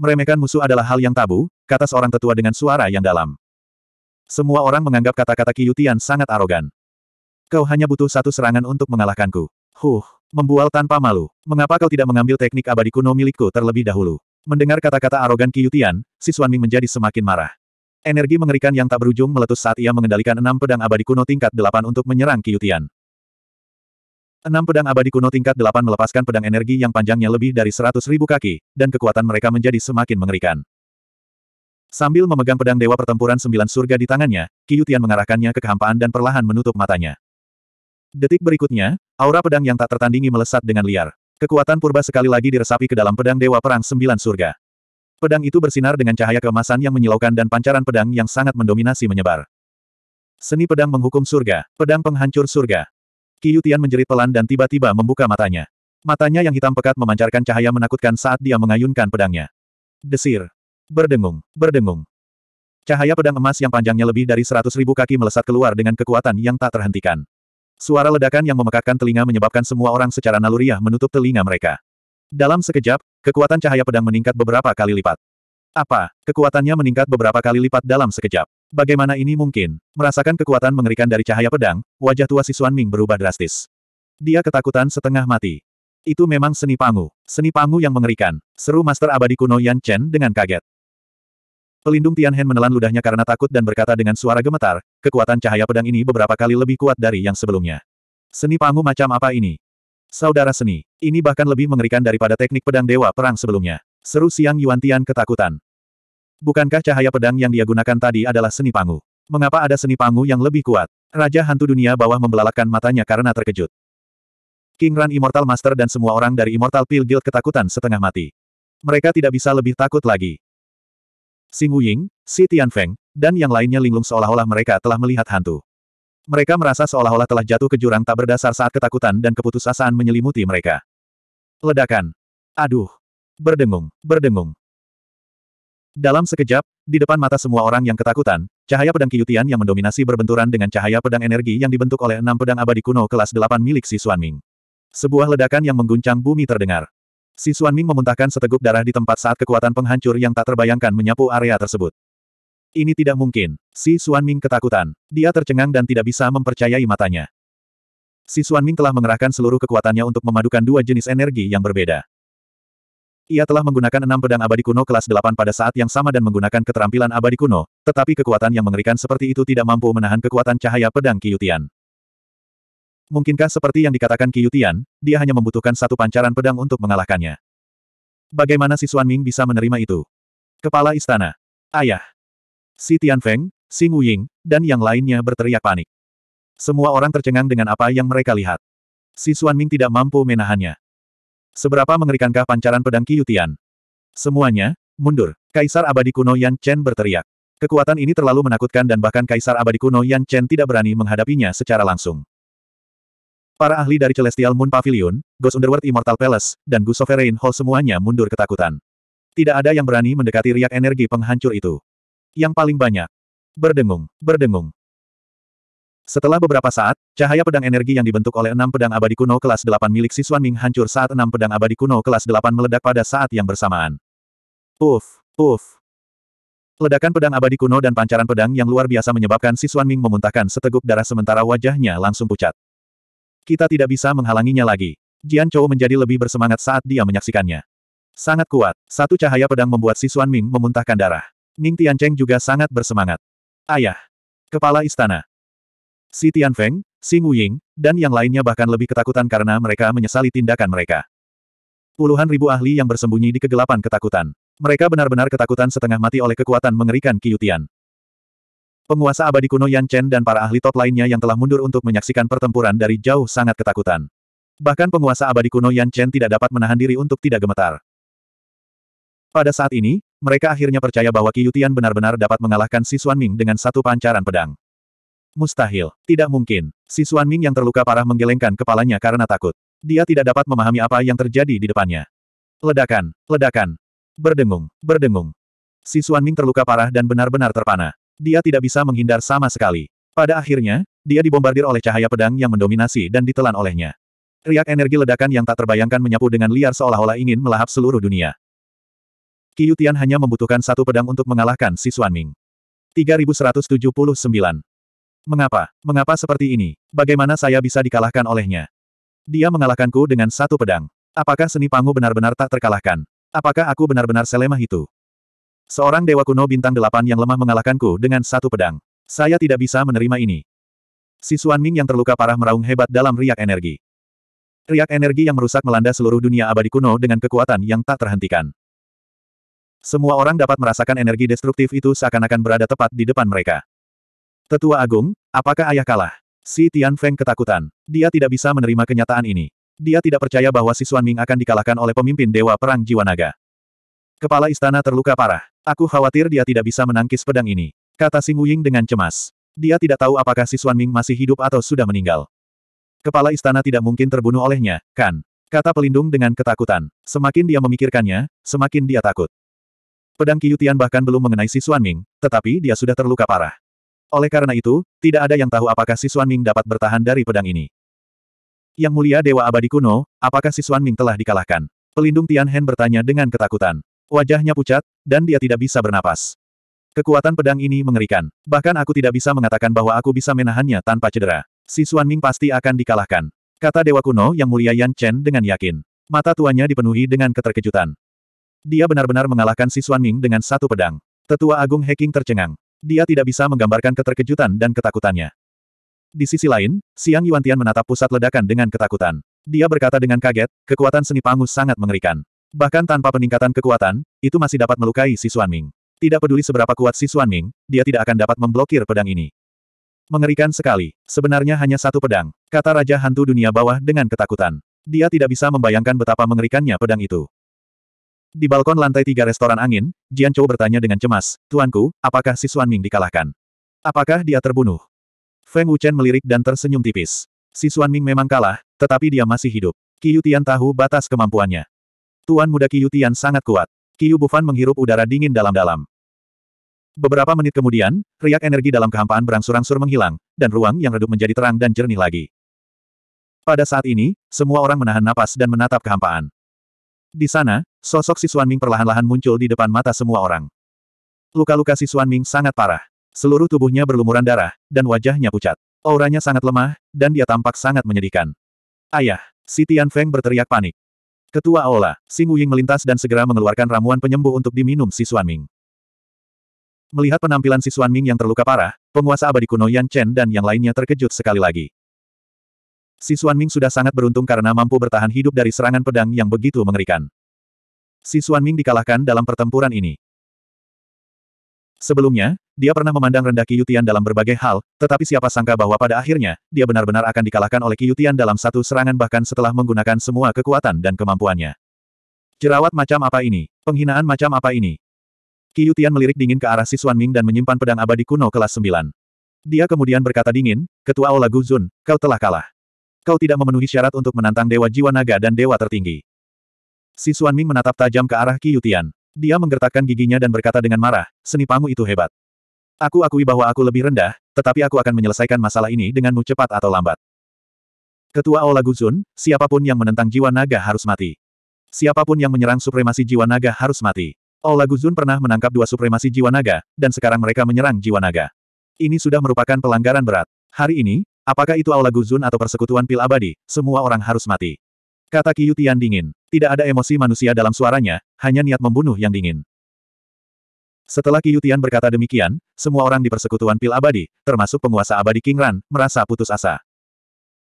Meremehkan musuh adalah hal yang tabu, kata seorang tetua dengan suara yang dalam. Semua orang menganggap kata-kata Qiyutian sangat arogan. Kau hanya butuh satu serangan untuk mengalahkanku. Huh. Membual tanpa malu. Mengapa kau tidak mengambil teknik abadi kuno milikku terlebih dahulu? Mendengar kata-kata arogan Yutian, si Ming menjadi semakin marah. Energi mengerikan yang tak berujung meletus saat ia mengendalikan enam pedang abadi kuno tingkat delapan untuk menyerang Yutian. Enam pedang abadi kuno tingkat delapan melepaskan pedang energi yang panjangnya lebih dari seratus ribu kaki, dan kekuatan mereka menjadi semakin mengerikan. Sambil memegang pedang dewa pertempuran sembilan surga di tangannya, Yutian mengarahkannya ke kehampaan dan perlahan menutup matanya. Detik berikutnya, aura pedang yang tak tertandingi melesat dengan liar. Kekuatan purba sekali lagi diresapi ke dalam pedang Dewa Perang Sembilan Surga. Pedang itu bersinar dengan cahaya keemasan yang menyilaukan dan pancaran pedang yang sangat mendominasi menyebar. Seni pedang menghukum surga, pedang penghancur surga. Kiyutian menjerit pelan dan tiba-tiba membuka matanya. Matanya yang hitam pekat memancarkan cahaya menakutkan saat dia mengayunkan pedangnya. Desir. Berdengung, berdengung. Cahaya pedang emas yang panjangnya lebih dari seratus ribu kaki melesat keluar dengan kekuatan yang tak terhentikan. Suara ledakan yang memekakkan telinga menyebabkan semua orang secara naluriah menutup telinga mereka. Dalam sekejap, kekuatan cahaya pedang meningkat beberapa kali lipat. Apa? Kekuatannya meningkat beberapa kali lipat dalam sekejap. Bagaimana ini mungkin? Merasakan kekuatan mengerikan dari cahaya pedang, wajah tua Sisuan Ming berubah drastis. Dia ketakutan setengah mati. Itu memang seni pangu. Seni pangu yang mengerikan. Seru Master Abadi kuno Yan Chen dengan kaget. Pelindung Tianhen menelan ludahnya karena takut dan berkata dengan suara gemetar, kekuatan cahaya pedang ini beberapa kali lebih kuat dari yang sebelumnya. Seni pangu macam apa ini? Saudara seni, ini bahkan lebih mengerikan daripada teknik pedang dewa perang sebelumnya. Seru siang Yuan Tian ketakutan. Bukankah cahaya pedang yang dia gunakan tadi adalah seni pangu? Mengapa ada seni pangu yang lebih kuat? Raja hantu dunia bawah membelalakan matanya karena terkejut. King Ran Immortal Master dan semua orang dari Immortal Peel ketakutan setengah mati. Mereka tidak bisa lebih takut lagi. Xing Wuying, Si Tian Feng, dan yang lainnya linglung seolah-olah mereka telah melihat hantu. Mereka merasa seolah-olah telah jatuh ke jurang tak berdasar saat ketakutan dan keputusasaan menyelimuti mereka. Ledakan. Aduh. Berdengung, berdengung. Dalam sekejap, di depan mata semua orang yang ketakutan, cahaya pedang Kiyutian yang mendominasi berbenturan dengan cahaya pedang energi yang dibentuk oleh enam pedang abadi kuno kelas delapan milik Si Xuanming. Sebuah ledakan yang mengguncang bumi terdengar. Si Ming memuntahkan seteguk darah di tempat saat kekuatan penghancur yang tak terbayangkan menyapu area tersebut. Ini tidak mungkin. Si Ming ketakutan. Dia tercengang dan tidak bisa mempercayai matanya. Si Ming telah mengerahkan seluruh kekuatannya untuk memadukan dua jenis energi yang berbeda. Ia telah menggunakan enam pedang abadi kuno kelas delapan pada saat yang sama dan menggunakan keterampilan abadi kuno, tetapi kekuatan yang mengerikan seperti itu tidak mampu menahan kekuatan cahaya pedang Kiyutian. Mungkinkah seperti yang dikatakan Yutian, dia hanya membutuhkan satu pancaran pedang untuk mengalahkannya. Bagaimana si Xuan Ming bisa menerima itu? Kepala istana. Ayah. Si Tianfeng, Si Nguying, dan yang lainnya berteriak panik. Semua orang tercengang dengan apa yang mereka lihat. Si Xuan Ming tidak mampu menahannya. Seberapa mengerikankah pancaran pedang Yutian? Semuanya, mundur. Kaisar abadi kuno Yan Chen berteriak. Kekuatan ini terlalu menakutkan dan bahkan Kaisar abadi kuno Yan Chen tidak berani menghadapinya secara langsung. Para ahli dari Celestial Moon Pavilion, Ghost Underworld Immortal Palace, dan Gu Sovereign Hall semuanya mundur ketakutan. Tidak ada yang berani mendekati riak energi penghancur itu. Yang paling banyak. Berdengung, berdengung. Setelah beberapa saat, cahaya pedang energi yang dibentuk oleh enam pedang abadi kuno kelas delapan milik Siswan Ming hancur saat enam pedang abadi kuno kelas delapan meledak pada saat yang bersamaan. Uf, uf. Ledakan pedang abadi kuno dan pancaran pedang yang luar biasa menyebabkan Siswan Ming memuntahkan seteguk darah sementara wajahnya langsung pucat. Kita tidak bisa menghalanginya lagi. Jian Chou menjadi lebih bersemangat saat dia menyaksikannya. Sangat kuat, satu cahaya pedang membuat si Xuan Ming memuntahkan darah. Ning Tiancheng juga sangat bersemangat. Ayah. Kepala Istana. Si Tianfeng, si Wuying, dan yang lainnya bahkan lebih ketakutan karena mereka menyesali tindakan mereka. Puluhan ribu ahli yang bersembunyi di kegelapan ketakutan. Mereka benar-benar ketakutan setengah mati oleh kekuatan mengerikan Qiutian. Penguasa abadi kuno Yan Chen dan para ahli top lainnya yang telah mundur untuk menyaksikan pertempuran dari jauh sangat ketakutan. Bahkan penguasa abadi kuno Yan Chen tidak dapat menahan diri untuk tidak gemetar. Pada saat ini, mereka akhirnya percaya bahwa Qiyutian benar-benar dapat mengalahkan Si Xuanming dengan satu pancaran pedang. Mustahil, tidak mungkin. Si Xuanming yang terluka parah menggelengkan kepalanya karena takut. Dia tidak dapat memahami apa yang terjadi di depannya. Ledakan, ledakan. Berdengung, berdengung. Si Xuanming terluka parah dan benar-benar terpana. Dia tidak bisa menghindar sama sekali. Pada akhirnya, dia dibombardir oleh cahaya pedang yang mendominasi dan ditelan olehnya. Riak energi ledakan yang tak terbayangkan menyapu dengan liar seolah-olah ingin melahap seluruh dunia. Qiutian hanya membutuhkan satu pedang untuk mengalahkan si Ming. 3179. Mengapa? Mengapa seperti ini? Bagaimana saya bisa dikalahkan olehnya? Dia mengalahkanku dengan satu pedang. Apakah seni pangu benar-benar tak terkalahkan? Apakah aku benar-benar selemah itu? Seorang dewa kuno bintang delapan yang lemah mengalahkanku dengan satu pedang. Saya tidak bisa menerima ini. Si Suan Ming yang terluka parah meraung hebat dalam riak energi. Riak energi yang merusak melanda seluruh dunia abadi kuno dengan kekuatan yang tak terhentikan. Semua orang dapat merasakan energi destruktif itu seakan-akan berada tepat di depan mereka. Tetua Agung, apakah ayah kalah? Si Tian Feng ketakutan. Dia tidak bisa menerima kenyataan ini. Dia tidak percaya bahwa si Suan Ming akan dikalahkan oleh pemimpin Dewa Perang Jiwa Naga. Kepala istana terluka parah. Aku khawatir dia tidak bisa menangkis pedang ini. Kata Xing Wuying dengan cemas. Dia tidak tahu apakah si Xuan Ming masih hidup atau sudah meninggal. Kepala istana tidak mungkin terbunuh olehnya, kan? Kata pelindung dengan ketakutan. Semakin dia memikirkannya, semakin dia takut. Pedang Qiyutian bahkan belum mengenai si Xuan Ming, tetapi dia sudah terluka parah. Oleh karena itu, tidak ada yang tahu apakah si Xuan Ming dapat bertahan dari pedang ini. Yang mulia Dewa Abadi Kuno, apakah si Xuan Ming telah dikalahkan? Pelindung Tian Hen bertanya dengan ketakutan. Wajahnya pucat, dan dia tidak bisa bernapas. Kekuatan pedang ini mengerikan. Bahkan aku tidak bisa mengatakan bahwa aku bisa menahannya tanpa cedera. Si Xuan Ming pasti akan dikalahkan. Kata Dewa Kuno yang mulia Yan Chen dengan yakin. Mata tuanya dipenuhi dengan keterkejutan. Dia benar-benar mengalahkan si Xuan Ming dengan satu pedang. Tetua Agung Heking tercengang. Dia tidak bisa menggambarkan keterkejutan dan ketakutannya. Di sisi lain, Siang Yuan Tian menatap pusat ledakan dengan ketakutan. Dia berkata dengan kaget, kekuatan seni pangus sangat mengerikan. Bahkan tanpa peningkatan kekuatan, itu masih dapat melukai si Ming. Tidak peduli seberapa kuat si Ming, dia tidak akan dapat memblokir pedang ini. Mengerikan sekali. Sebenarnya hanya satu pedang, kata Raja Hantu Dunia Bawah dengan ketakutan. Dia tidak bisa membayangkan betapa mengerikannya pedang itu. Di balkon lantai tiga restoran angin, Jian Chou bertanya dengan cemas, Tuanku, apakah si Xuan Ming dikalahkan? Apakah dia terbunuh? Feng Wuchen melirik dan tersenyum tipis. Si Xuan Ming memang kalah, tetapi dia masih hidup. Qiyu Tian tahu batas kemampuannya. Tuan muda Qiyu Tian sangat kuat. Qiyu Bufan menghirup udara dingin dalam-dalam. Beberapa menit kemudian, riak energi dalam kehampaan berangsur-angsur menghilang, dan ruang yang redup menjadi terang dan jernih lagi. Pada saat ini, semua orang menahan napas dan menatap kehampaan. Di sana, sosok si Ming perlahan-lahan muncul di depan mata semua orang. Luka-luka si Ming sangat parah. Seluruh tubuhnya berlumuran darah, dan wajahnya pucat. Auranya sangat lemah, dan dia tampak sangat menyedihkan. Ayah, si Tian Feng berteriak panik. Ketua Aula, Xing Wuying melintas dan segera mengeluarkan ramuan penyembuh untuk diminum si Ming. Melihat penampilan si Ming yang terluka parah, penguasa abadi kuno Yan Chen dan yang lainnya terkejut sekali lagi. Si Ming sudah sangat beruntung karena mampu bertahan hidup dari serangan pedang yang begitu mengerikan. Si Ming dikalahkan dalam pertempuran ini. Sebelumnya, dia pernah memandang rendah Qiyutian dalam berbagai hal, tetapi siapa sangka bahwa pada akhirnya, dia benar-benar akan dikalahkan oleh Qiyutian dalam satu serangan bahkan setelah menggunakan semua kekuatan dan kemampuannya. Jerawat macam apa ini? Penghinaan macam apa ini? Qiyutian melirik dingin ke arah Siswan Ming dan menyimpan pedang abadi kuno kelas 9. Dia kemudian berkata dingin, Ketua Ola Guzun, kau telah kalah. Kau tidak memenuhi syarat untuk menantang Dewa Jiwa Naga dan Dewa Tertinggi. Siswan Ming menatap tajam ke arah Qiyutian. Dia menggertakkan giginya dan berkata dengan marah, seni pangu itu hebat. Aku akui bahwa aku lebih rendah, tetapi aku akan menyelesaikan masalah ini denganmu cepat atau lambat. Ketua Ola Guzun, siapapun yang menentang jiwa naga harus mati. Siapapun yang menyerang supremasi jiwa naga harus mati. Ola Guzun pernah menangkap dua supremasi jiwa naga, dan sekarang mereka menyerang jiwa naga. Ini sudah merupakan pelanggaran berat. Hari ini, apakah itu Ola Guzun atau persekutuan pil abadi, semua orang harus mati. Kata Qiu Tian dingin. Tidak ada emosi manusia dalam suaranya, hanya niat membunuh yang dingin. Setelah Qiu Tian berkata demikian, semua orang di persekutuan pil abadi, termasuk penguasa abadi King Ran, merasa putus asa.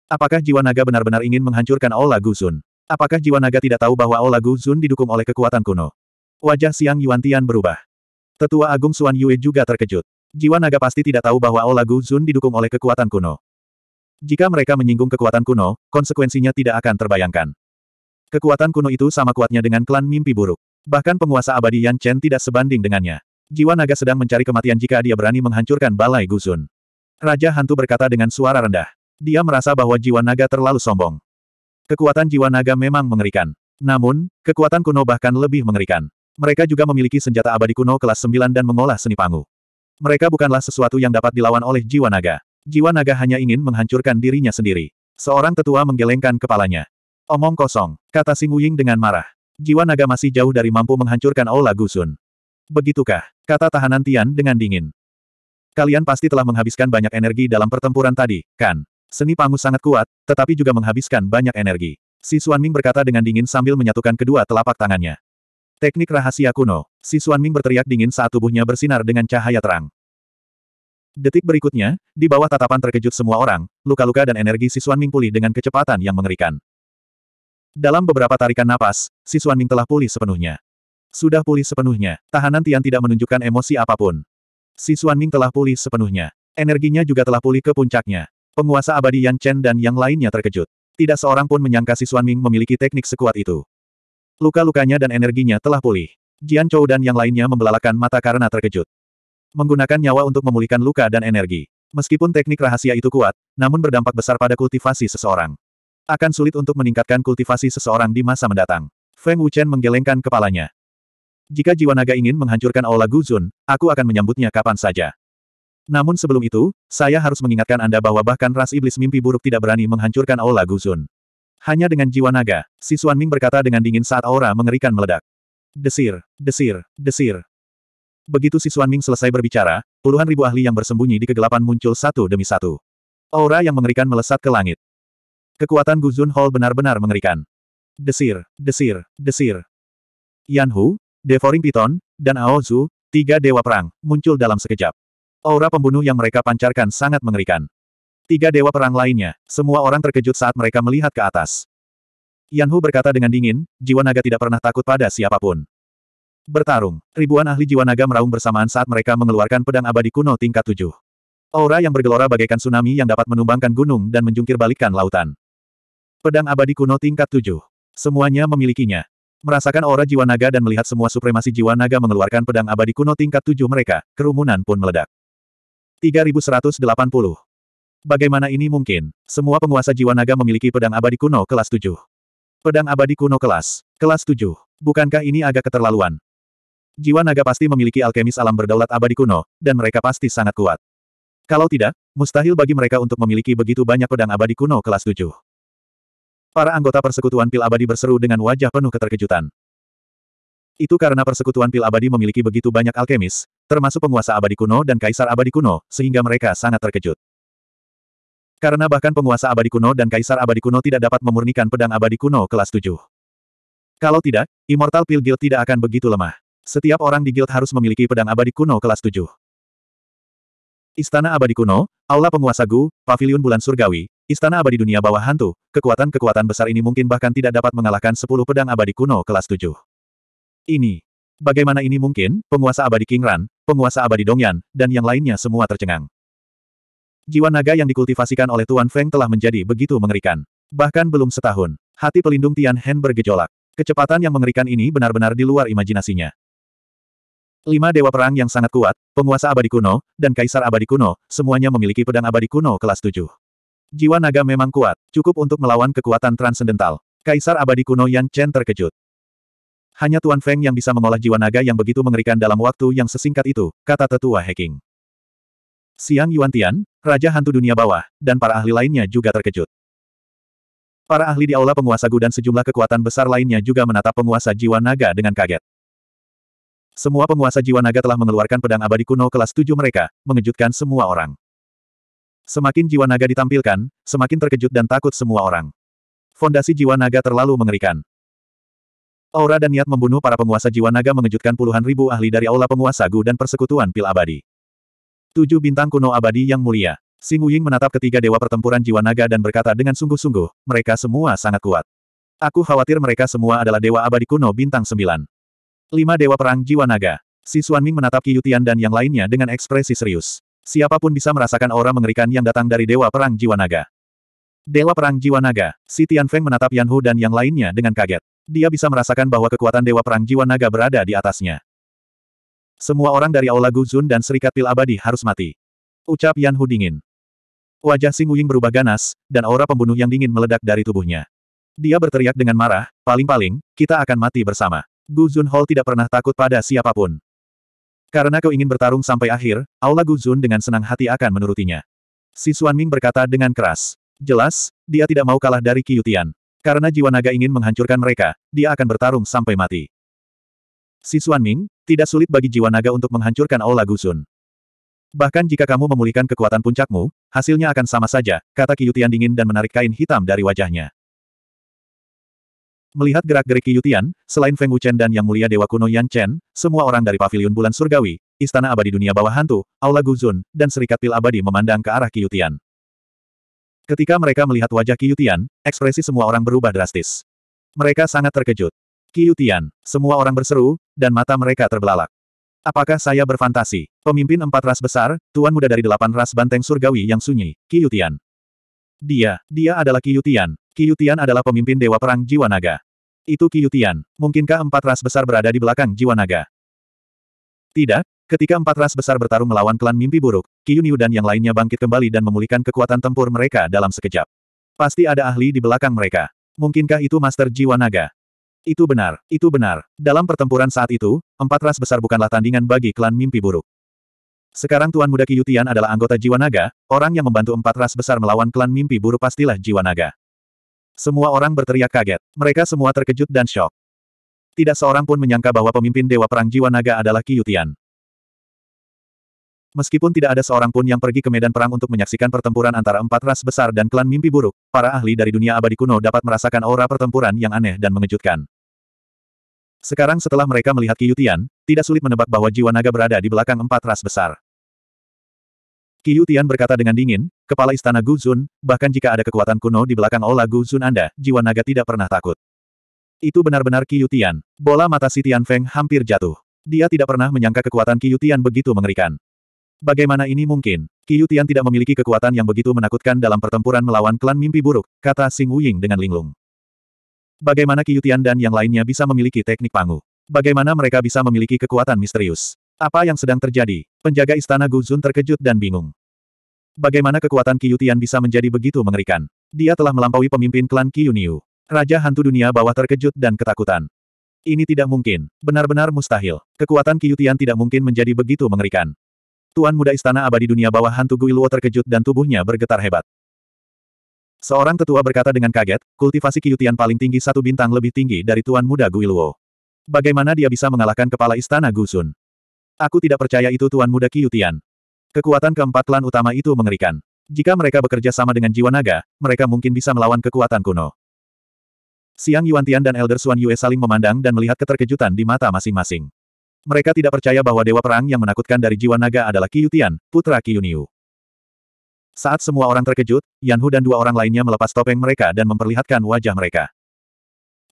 Apakah jiwa naga benar-benar ingin menghancurkan Aula Guzun? Apakah jiwa naga tidak tahu bahwa Aula Guzun didukung oleh kekuatan kuno? Wajah Siang Yuan Tian berubah. Tetua Agung Suan Yue juga terkejut. Jiwa naga pasti tidak tahu bahwa Aula Guzun didukung oleh kekuatan kuno. Jika mereka menyinggung kekuatan kuno, konsekuensinya tidak akan terbayangkan. Kekuatan kuno itu sama kuatnya dengan klan mimpi buruk. Bahkan penguasa abadi Yan Chen tidak sebanding dengannya. Jiwa naga sedang mencari kematian jika dia berani menghancurkan balai Gusun. Raja hantu berkata dengan suara rendah. Dia merasa bahwa jiwa naga terlalu sombong. Kekuatan jiwa naga memang mengerikan. Namun, kekuatan kuno bahkan lebih mengerikan. Mereka juga memiliki senjata abadi kuno kelas 9 dan mengolah seni pangu. Mereka bukanlah sesuatu yang dapat dilawan oleh jiwa naga. Jiwa naga hanya ingin menghancurkan dirinya sendiri. Seorang tetua menggelengkan kepalanya. Omong kosong, kata Sing Wuying dengan marah. Jiwa naga masih jauh dari mampu menghancurkan Aula Gusun. Begitukah, kata tahanan Tian dengan dingin. Kalian pasti telah menghabiskan banyak energi dalam pertempuran tadi, kan? Seni pangus sangat kuat, tetapi juga menghabiskan banyak energi. Si Ming berkata dengan dingin sambil menyatukan kedua telapak tangannya. Teknik rahasia kuno. Si Ming berteriak dingin saat tubuhnya bersinar dengan cahaya terang. Detik berikutnya, di bawah tatapan terkejut semua orang, luka-luka dan energi Siswan Ming pulih dengan kecepatan yang mengerikan. Dalam beberapa tarikan napas, Siswan Ming telah pulih sepenuhnya. Sudah pulih sepenuhnya, tahanan Tian tidak menunjukkan emosi apapun. Siswan Ming telah pulih sepenuhnya. Energinya juga telah pulih ke puncaknya. Penguasa abadi Yan Chen dan yang lainnya terkejut. Tidak seorang pun menyangka Siswan Ming memiliki teknik sekuat itu. Luka-lukanya dan energinya telah pulih. Jian Chou dan yang lainnya membelalakan mata karena terkejut. Menggunakan nyawa untuk memulihkan luka dan energi. Meskipun teknik rahasia itu kuat, namun berdampak besar pada kultivasi seseorang. Akan sulit untuk meningkatkan kultivasi seseorang di masa mendatang. Feng Wuchen menggelengkan kepalanya. Jika jiwa naga ingin menghancurkan Aula Guzun, aku akan menyambutnya kapan saja. Namun sebelum itu, saya harus mengingatkan Anda bahwa bahkan ras iblis mimpi buruk tidak berani menghancurkan Aula Guzun. Hanya dengan jiwa naga, si Ming berkata dengan dingin saat aura mengerikan meledak. Desir, desir, desir. Begitu si Ming selesai berbicara, puluhan ribu ahli yang bersembunyi di kegelapan muncul satu demi satu. Aura yang mengerikan melesat ke langit. Kekuatan Guzun Hall benar-benar mengerikan. Desir, desir, desir. Yan Hu, Devouring Python, dan Ao Zhu, tiga dewa perang, muncul dalam sekejap. Aura pembunuh yang mereka pancarkan sangat mengerikan. Tiga dewa perang lainnya, semua orang terkejut saat mereka melihat ke atas. Yan Hu berkata dengan dingin, jiwa naga tidak pernah takut pada siapapun. Bertarung, ribuan ahli jiwa naga meraung bersamaan saat mereka mengeluarkan pedang abadi kuno tingkat tujuh. Aura yang bergelora bagaikan tsunami yang dapat menumbangkan gunung dan menjungkir balikan lautan. Pedang abadi kuno tingkat tujuh. Semuanya memilikinya. Merasakan aura jiwa naga dan melihat semua supremasi jiwa naga mengeluarkan pedang abadi kuno tingkat tujuh mereka, kerumunan pun meledak. 3180. Bagaimana ini mungkin? Semua penguasa jiwa naga memiliki pedang abadi kuno kelas tujuh. Pedang abadi kuno kelas, kelas tujuh. Bukankah ini agak keterlaluan? Jiwa naga pasti memiliki alkemis alam berdaulat abadi kuno, dan mereka pasti sangat kuat. Kalau tidak, mustahil bagi mereka untuk memiliki begitu banyak pedang abadi kuno kelas 7. Para anggota persekutuan pil abadi berseru dengan wajah penuh keterkejutan. Itu karena persekutuan pil abadi memiliki begitu banyak alkemis, termasuk penguasa abadi kuno dan kaisar abadi kuno, sehingga mereka sangat terkejut. Karena bahkan penguasa abadi kuno dan kaisar abadi kuno tidak dapat memurnikan pedang abadi kuno kelas 7. Kalau tidak, Immortal pil Pilgil tidak akan begitu lemah. Setiap orang di guild harus memiliki pedang abadi kuno kelas 7. Istana abadi kuno, Aula Penguasa Gu, pavilion Bulan Surgawi, Istana abadi dunia bawah hantu, kekuatan-kekuatan besar ini mungkin bahkan tidak dapat mengalahkan 10 pedang abadi kuno kelas 7. Ini. Bagaimana ini mungkin, penguasa abadi King Ran, penguasa abadi Dongyan, dan yang lainnya semua tercengang. Jiwa naga yang dikultivasikan oleh Tuan Feng telah menjadi begitu mengerikan. Bahkan belum setahun, hati pelindung Tian Hen bergejolak. Kecepatan yang mengerikan ini benar-benar di luar imajinasinya. Lima dewa perang yang sangat kuat, penguasa abadi kuno, dan kaisar abadi kuno, semuanya memiliki pedang abadi kuno kelas tujuh. Jiwa naga memang kuat, cukup untuk melawan kekuatan transendental. Kaisar abadi kuno Yan Chen terkejut. Hanya Tuan Feng yang bisa mengolah jiwa naga yang begitu mengerikan dalam waktu yang sesingkat itu, kata tetua Heking. Siang Yuan Tian, Raja Hantu Dunia Bawah, dan para ahli lainnya juga terkejut. Para ahli di aula penguasa Gu dan sejumlah kekuatan besar lainnya juga menatap penguasa jiwa naga dengan kaget. Semua penguasa jiwa naga telah mengeluarkan pedang abadi kuno kelas tujuh mereka, mengejutkan semua orang. Semakin jiwa naga ditampilkan, semakin terkejut dan takut semua orang. Fondasi jiwa naga terlalu mengerikan. Aura dan niat membunuh para penguasa jiwa naga mengejutkan puluhan ribu ahli dari aula penguasa Gu dan persekutuan pil abadi. Tujuh bintang kuno abadi yang mulia. Sing Wuying menatap ketiga dewa pertempuran jiwa naga dan berkata dengan sungguh-sungguh, mereka semua sangat kuat. Aku khawatir mereka semua adalah dewa abadi kuno bintang sembilan. Lima Dewa Perang Jiwa Naga. Si ming menatap Qiyutian dan yang lainnya dengan ekspresi serius. Siapapun bisa merasakan aura mengerikan yang datang dari Dewa Perang Jiwa Naga. Dewa Perang Jiwa Naga, si tian feng menatap yan hu dan yang lainnya dengan kaget. Dia bisa merasakan bahwa kekuatan Dewa Perang Jiwa Naga berada di atasnya. Semua orang dari Aula Guzun dan Serikat Pil Abadi harus mati. Ucap yan hu dingin. Wajah Sing Wuying berubah ganas, dan aura pembunuh yang dingin meledak dari tubuhnya. Dia berteriak dengan marah, paling-paling, kita akan mati bersama. Gu Zunhol tidak pernah takut pada siapapun. Karena kau ingin bertarung sampai akhir, Aula Gu Zun dengan senang hati akan menurutinya. Si Xuan Ming berkata dengan keras. Jelas, dia tidak mau kalah dari Qiyutian. Karena jiwa naga ingin menghancurkan mereka, dia akan bertarung sampai mati. Si Xuan Ming, tidak sulit bagi jiwa naga untuk menghancurkan Aula Gu Guzun. Bahkan jika kamu memulihkan kekuatan puncakmu, hasilnya akan sama saja, kata Qiyutian dingin dan menarik kain hitam dari wajahnya. Melihat gerak-gerik Yutian, selain Feng Wuchen dan Yang Mulia Dewa Kuno Yan Chen, semua orang dari Paviliun Bulan Surgawi, Istana Abadi Dunia Bawah Hantu, Aula Guzun, dan Serikat Pil Abadi memandang ke arah Yutian. Ketika mereka melihat wajah Yutian, ekspresi semua orang berubah drastis. Mereka sangat terkejut. Yutian, semua orang berseru, dan mata mereka terbelalak. Apakah saya berfantasi? Pemimpin empat ras besar, tuan muda dari delapan ras banteng surgawi yang sunyi, Yutian. Dia, dia adalah Yutian, Yutian adalah pemimpin Dewa Perang Jiwa Naga. Itu Qiyutian. Mungkinkah empat ras besar berada di belakang Jiwa Naga? Tidak, ketika empat ras besar bertarung melawan klan mimpi buruk, Qiyuniu dan yang lainnya bangkit kembali dan memulihkan kekuatan tempur mereka dalam sekejap. Pasti ada ahli di belakang mereka. Mungkinkah itu Master Jiwa Naga? Itu benar, itu benar. Dalam pertempuran saat itu, empat ras besar bukanlah tandingan bagi klan mimpi buruk. Sekarang Tuan Muda Qiyutian adalah anggota Jiwa Naga, orang yang membantu empat ras besar melawan klan mimpi buruk pastilah Jiwa Naga. Semua orang berteriak kaget. Mereka semua terkejut dan shock. Tidak seorang pun menyangka bahwa pemimpin Dewa Perang Jiwa Naga adalah Qiyutian. Meskipun tidak ada seorang pun yang pergi ke medan perang untuk menyaksikan pertempuran antara empat ras besar dan klan mimpi buruk, para ahli dari dunia abadi kuno dapat merasakan aura pertempuran yang aneh dan mengejutkan. Sekarang setelah mereka melihat Qiyutian, tidak sulit menebak bahwa jiwa naga berada di belakang empat ras besar. Qiu Tian berkata dengan dingin, kepala istana Guzun, bahkan jika ada kekuatan kuno di belakang olah Guzun Anda, jiwa naga tidak pernah takut. Itu benar-benar Qiu Tian. Bola mata si Tian Feng hampir jatuh. Dia tidak pernah menyangka kekuatan Qiu Tian begitu mengerikan. Bagaimana ini mungkin? Qiu Tian tidak memiliki kekuatan yang begitu menakutkan dalam pertempuran melawan klan mimpi buruk, kata Sing Wuying dengan linglung. Bagaimana Qiu Tian dan yang lainnya bisa memiliki teknik pangu? Bagaimana mereka bisa memiliki kekuatan misterius? Apa yang sedang terjadi? Penjaga istana Guzun terkejut dan bingung. Bagaimana kekuatan Qiutian bisa menjadi begitu mengerikan? Dia telah melampaui pemimpin klan Qiuniu, Raja hantu dunia bawah terkejut dan ketakutan. Ini tidak mungkin, benar-benar mustahil. Kekuatan Qiutian tidak mungkin menjadi begitu mengerikan. Tuan muda istana abadi dunia bawah hantu Guiluo terkejut dan tubuhnya bergetar hebat. Seorang tetua berkata dengan kaget, kultivasi Qiutian paling tinggi satu bintang lebih tinggi dari tuan muda Guiluo. Bagaimana dia bisa mengalahkan kepala istana Guzun?" Aku tidak percaya itu Tuan Muda Qiutian. Kekuatan keempat klan utama itu mengerikan. Jika mereka bekerja sama dengan jiwa naga, mereka mungkin bisa melawan kekuatan kuno. Siang Yuantian dan Elder Suan Yue saling memandang dan melihat keterkejutan di mata masing-masing. Mereka tidak percaya bahwa dewa perang yang menakutkan dari jiwa naga adalah Qiutian, putra Qiuniu. Saat semua orang terkejut, Yanhu dan dua orang lainnya melepas topeng mereka dan memperlihatkan wajah mereka.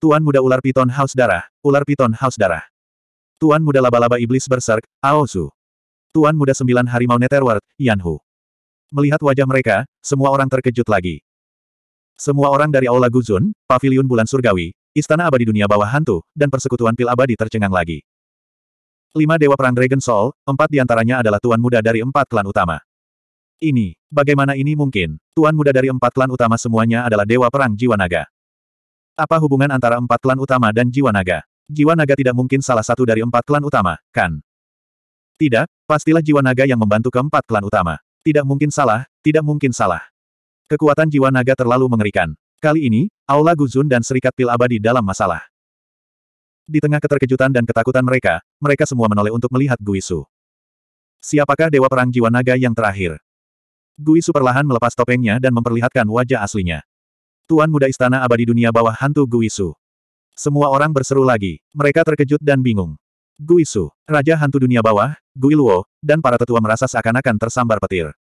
Tuan muda ular piton haus darah, ular piton haus darah. Tuan Muda Laba-Laba Iblis Berserk, Aosu. Tuan Muda Sembilan Harimau Netherworld, Yanhu. Melihat wajah mereka, semua orang terkejut lagi. Semua orang dari Aula Guzun, Paviliun Bulan Surgawi, Istana Abadi Dunia Bawah Hantu, dan Persekutuan Pil Abadi tercengang lagi. Lima Dewa Perang Dragon Soul, empat diantaranya adalah Tuan Muda dari empat klan utama. Ini, bagaimana ini mungkin? Tuan Muda dari empat klan utama semuanya adalah Dewa Perang Jiwa Naga. Apa hubungan antara empat klan utama dan Jiwa Naga? jiwa naga tidak mungkin salah satu dari empat klan utama, kan? Tidak, pastilah jiwa naga yang membantu keempat klan utama. Tidak mungkin salah, tidak mungkin salah. Kekuatan jiwa naga terlalu mengerikan. Kali ini, Aula Guzun dan Serikat Pil Abadi dalam masalah. Di tengah keterkejutan dan ketakutan mereka, mereka semua menoleh untuk melihat Guisu. Siapakah Dewa Perang Jiwa Naga yang terakhir? Guisu perlahan melepas topengnya dan memperlihatkan wajah aslinya. Tuan Muda Istana Abadi Dunia Bawah Hantu Guisu. Semua orang berseru lagi. Mereka terkejut dan bingung. Guisu, Raja Hantu Dunia Bawah, Guiluo, dan para tetua merasa seakan-akan tersambar petir.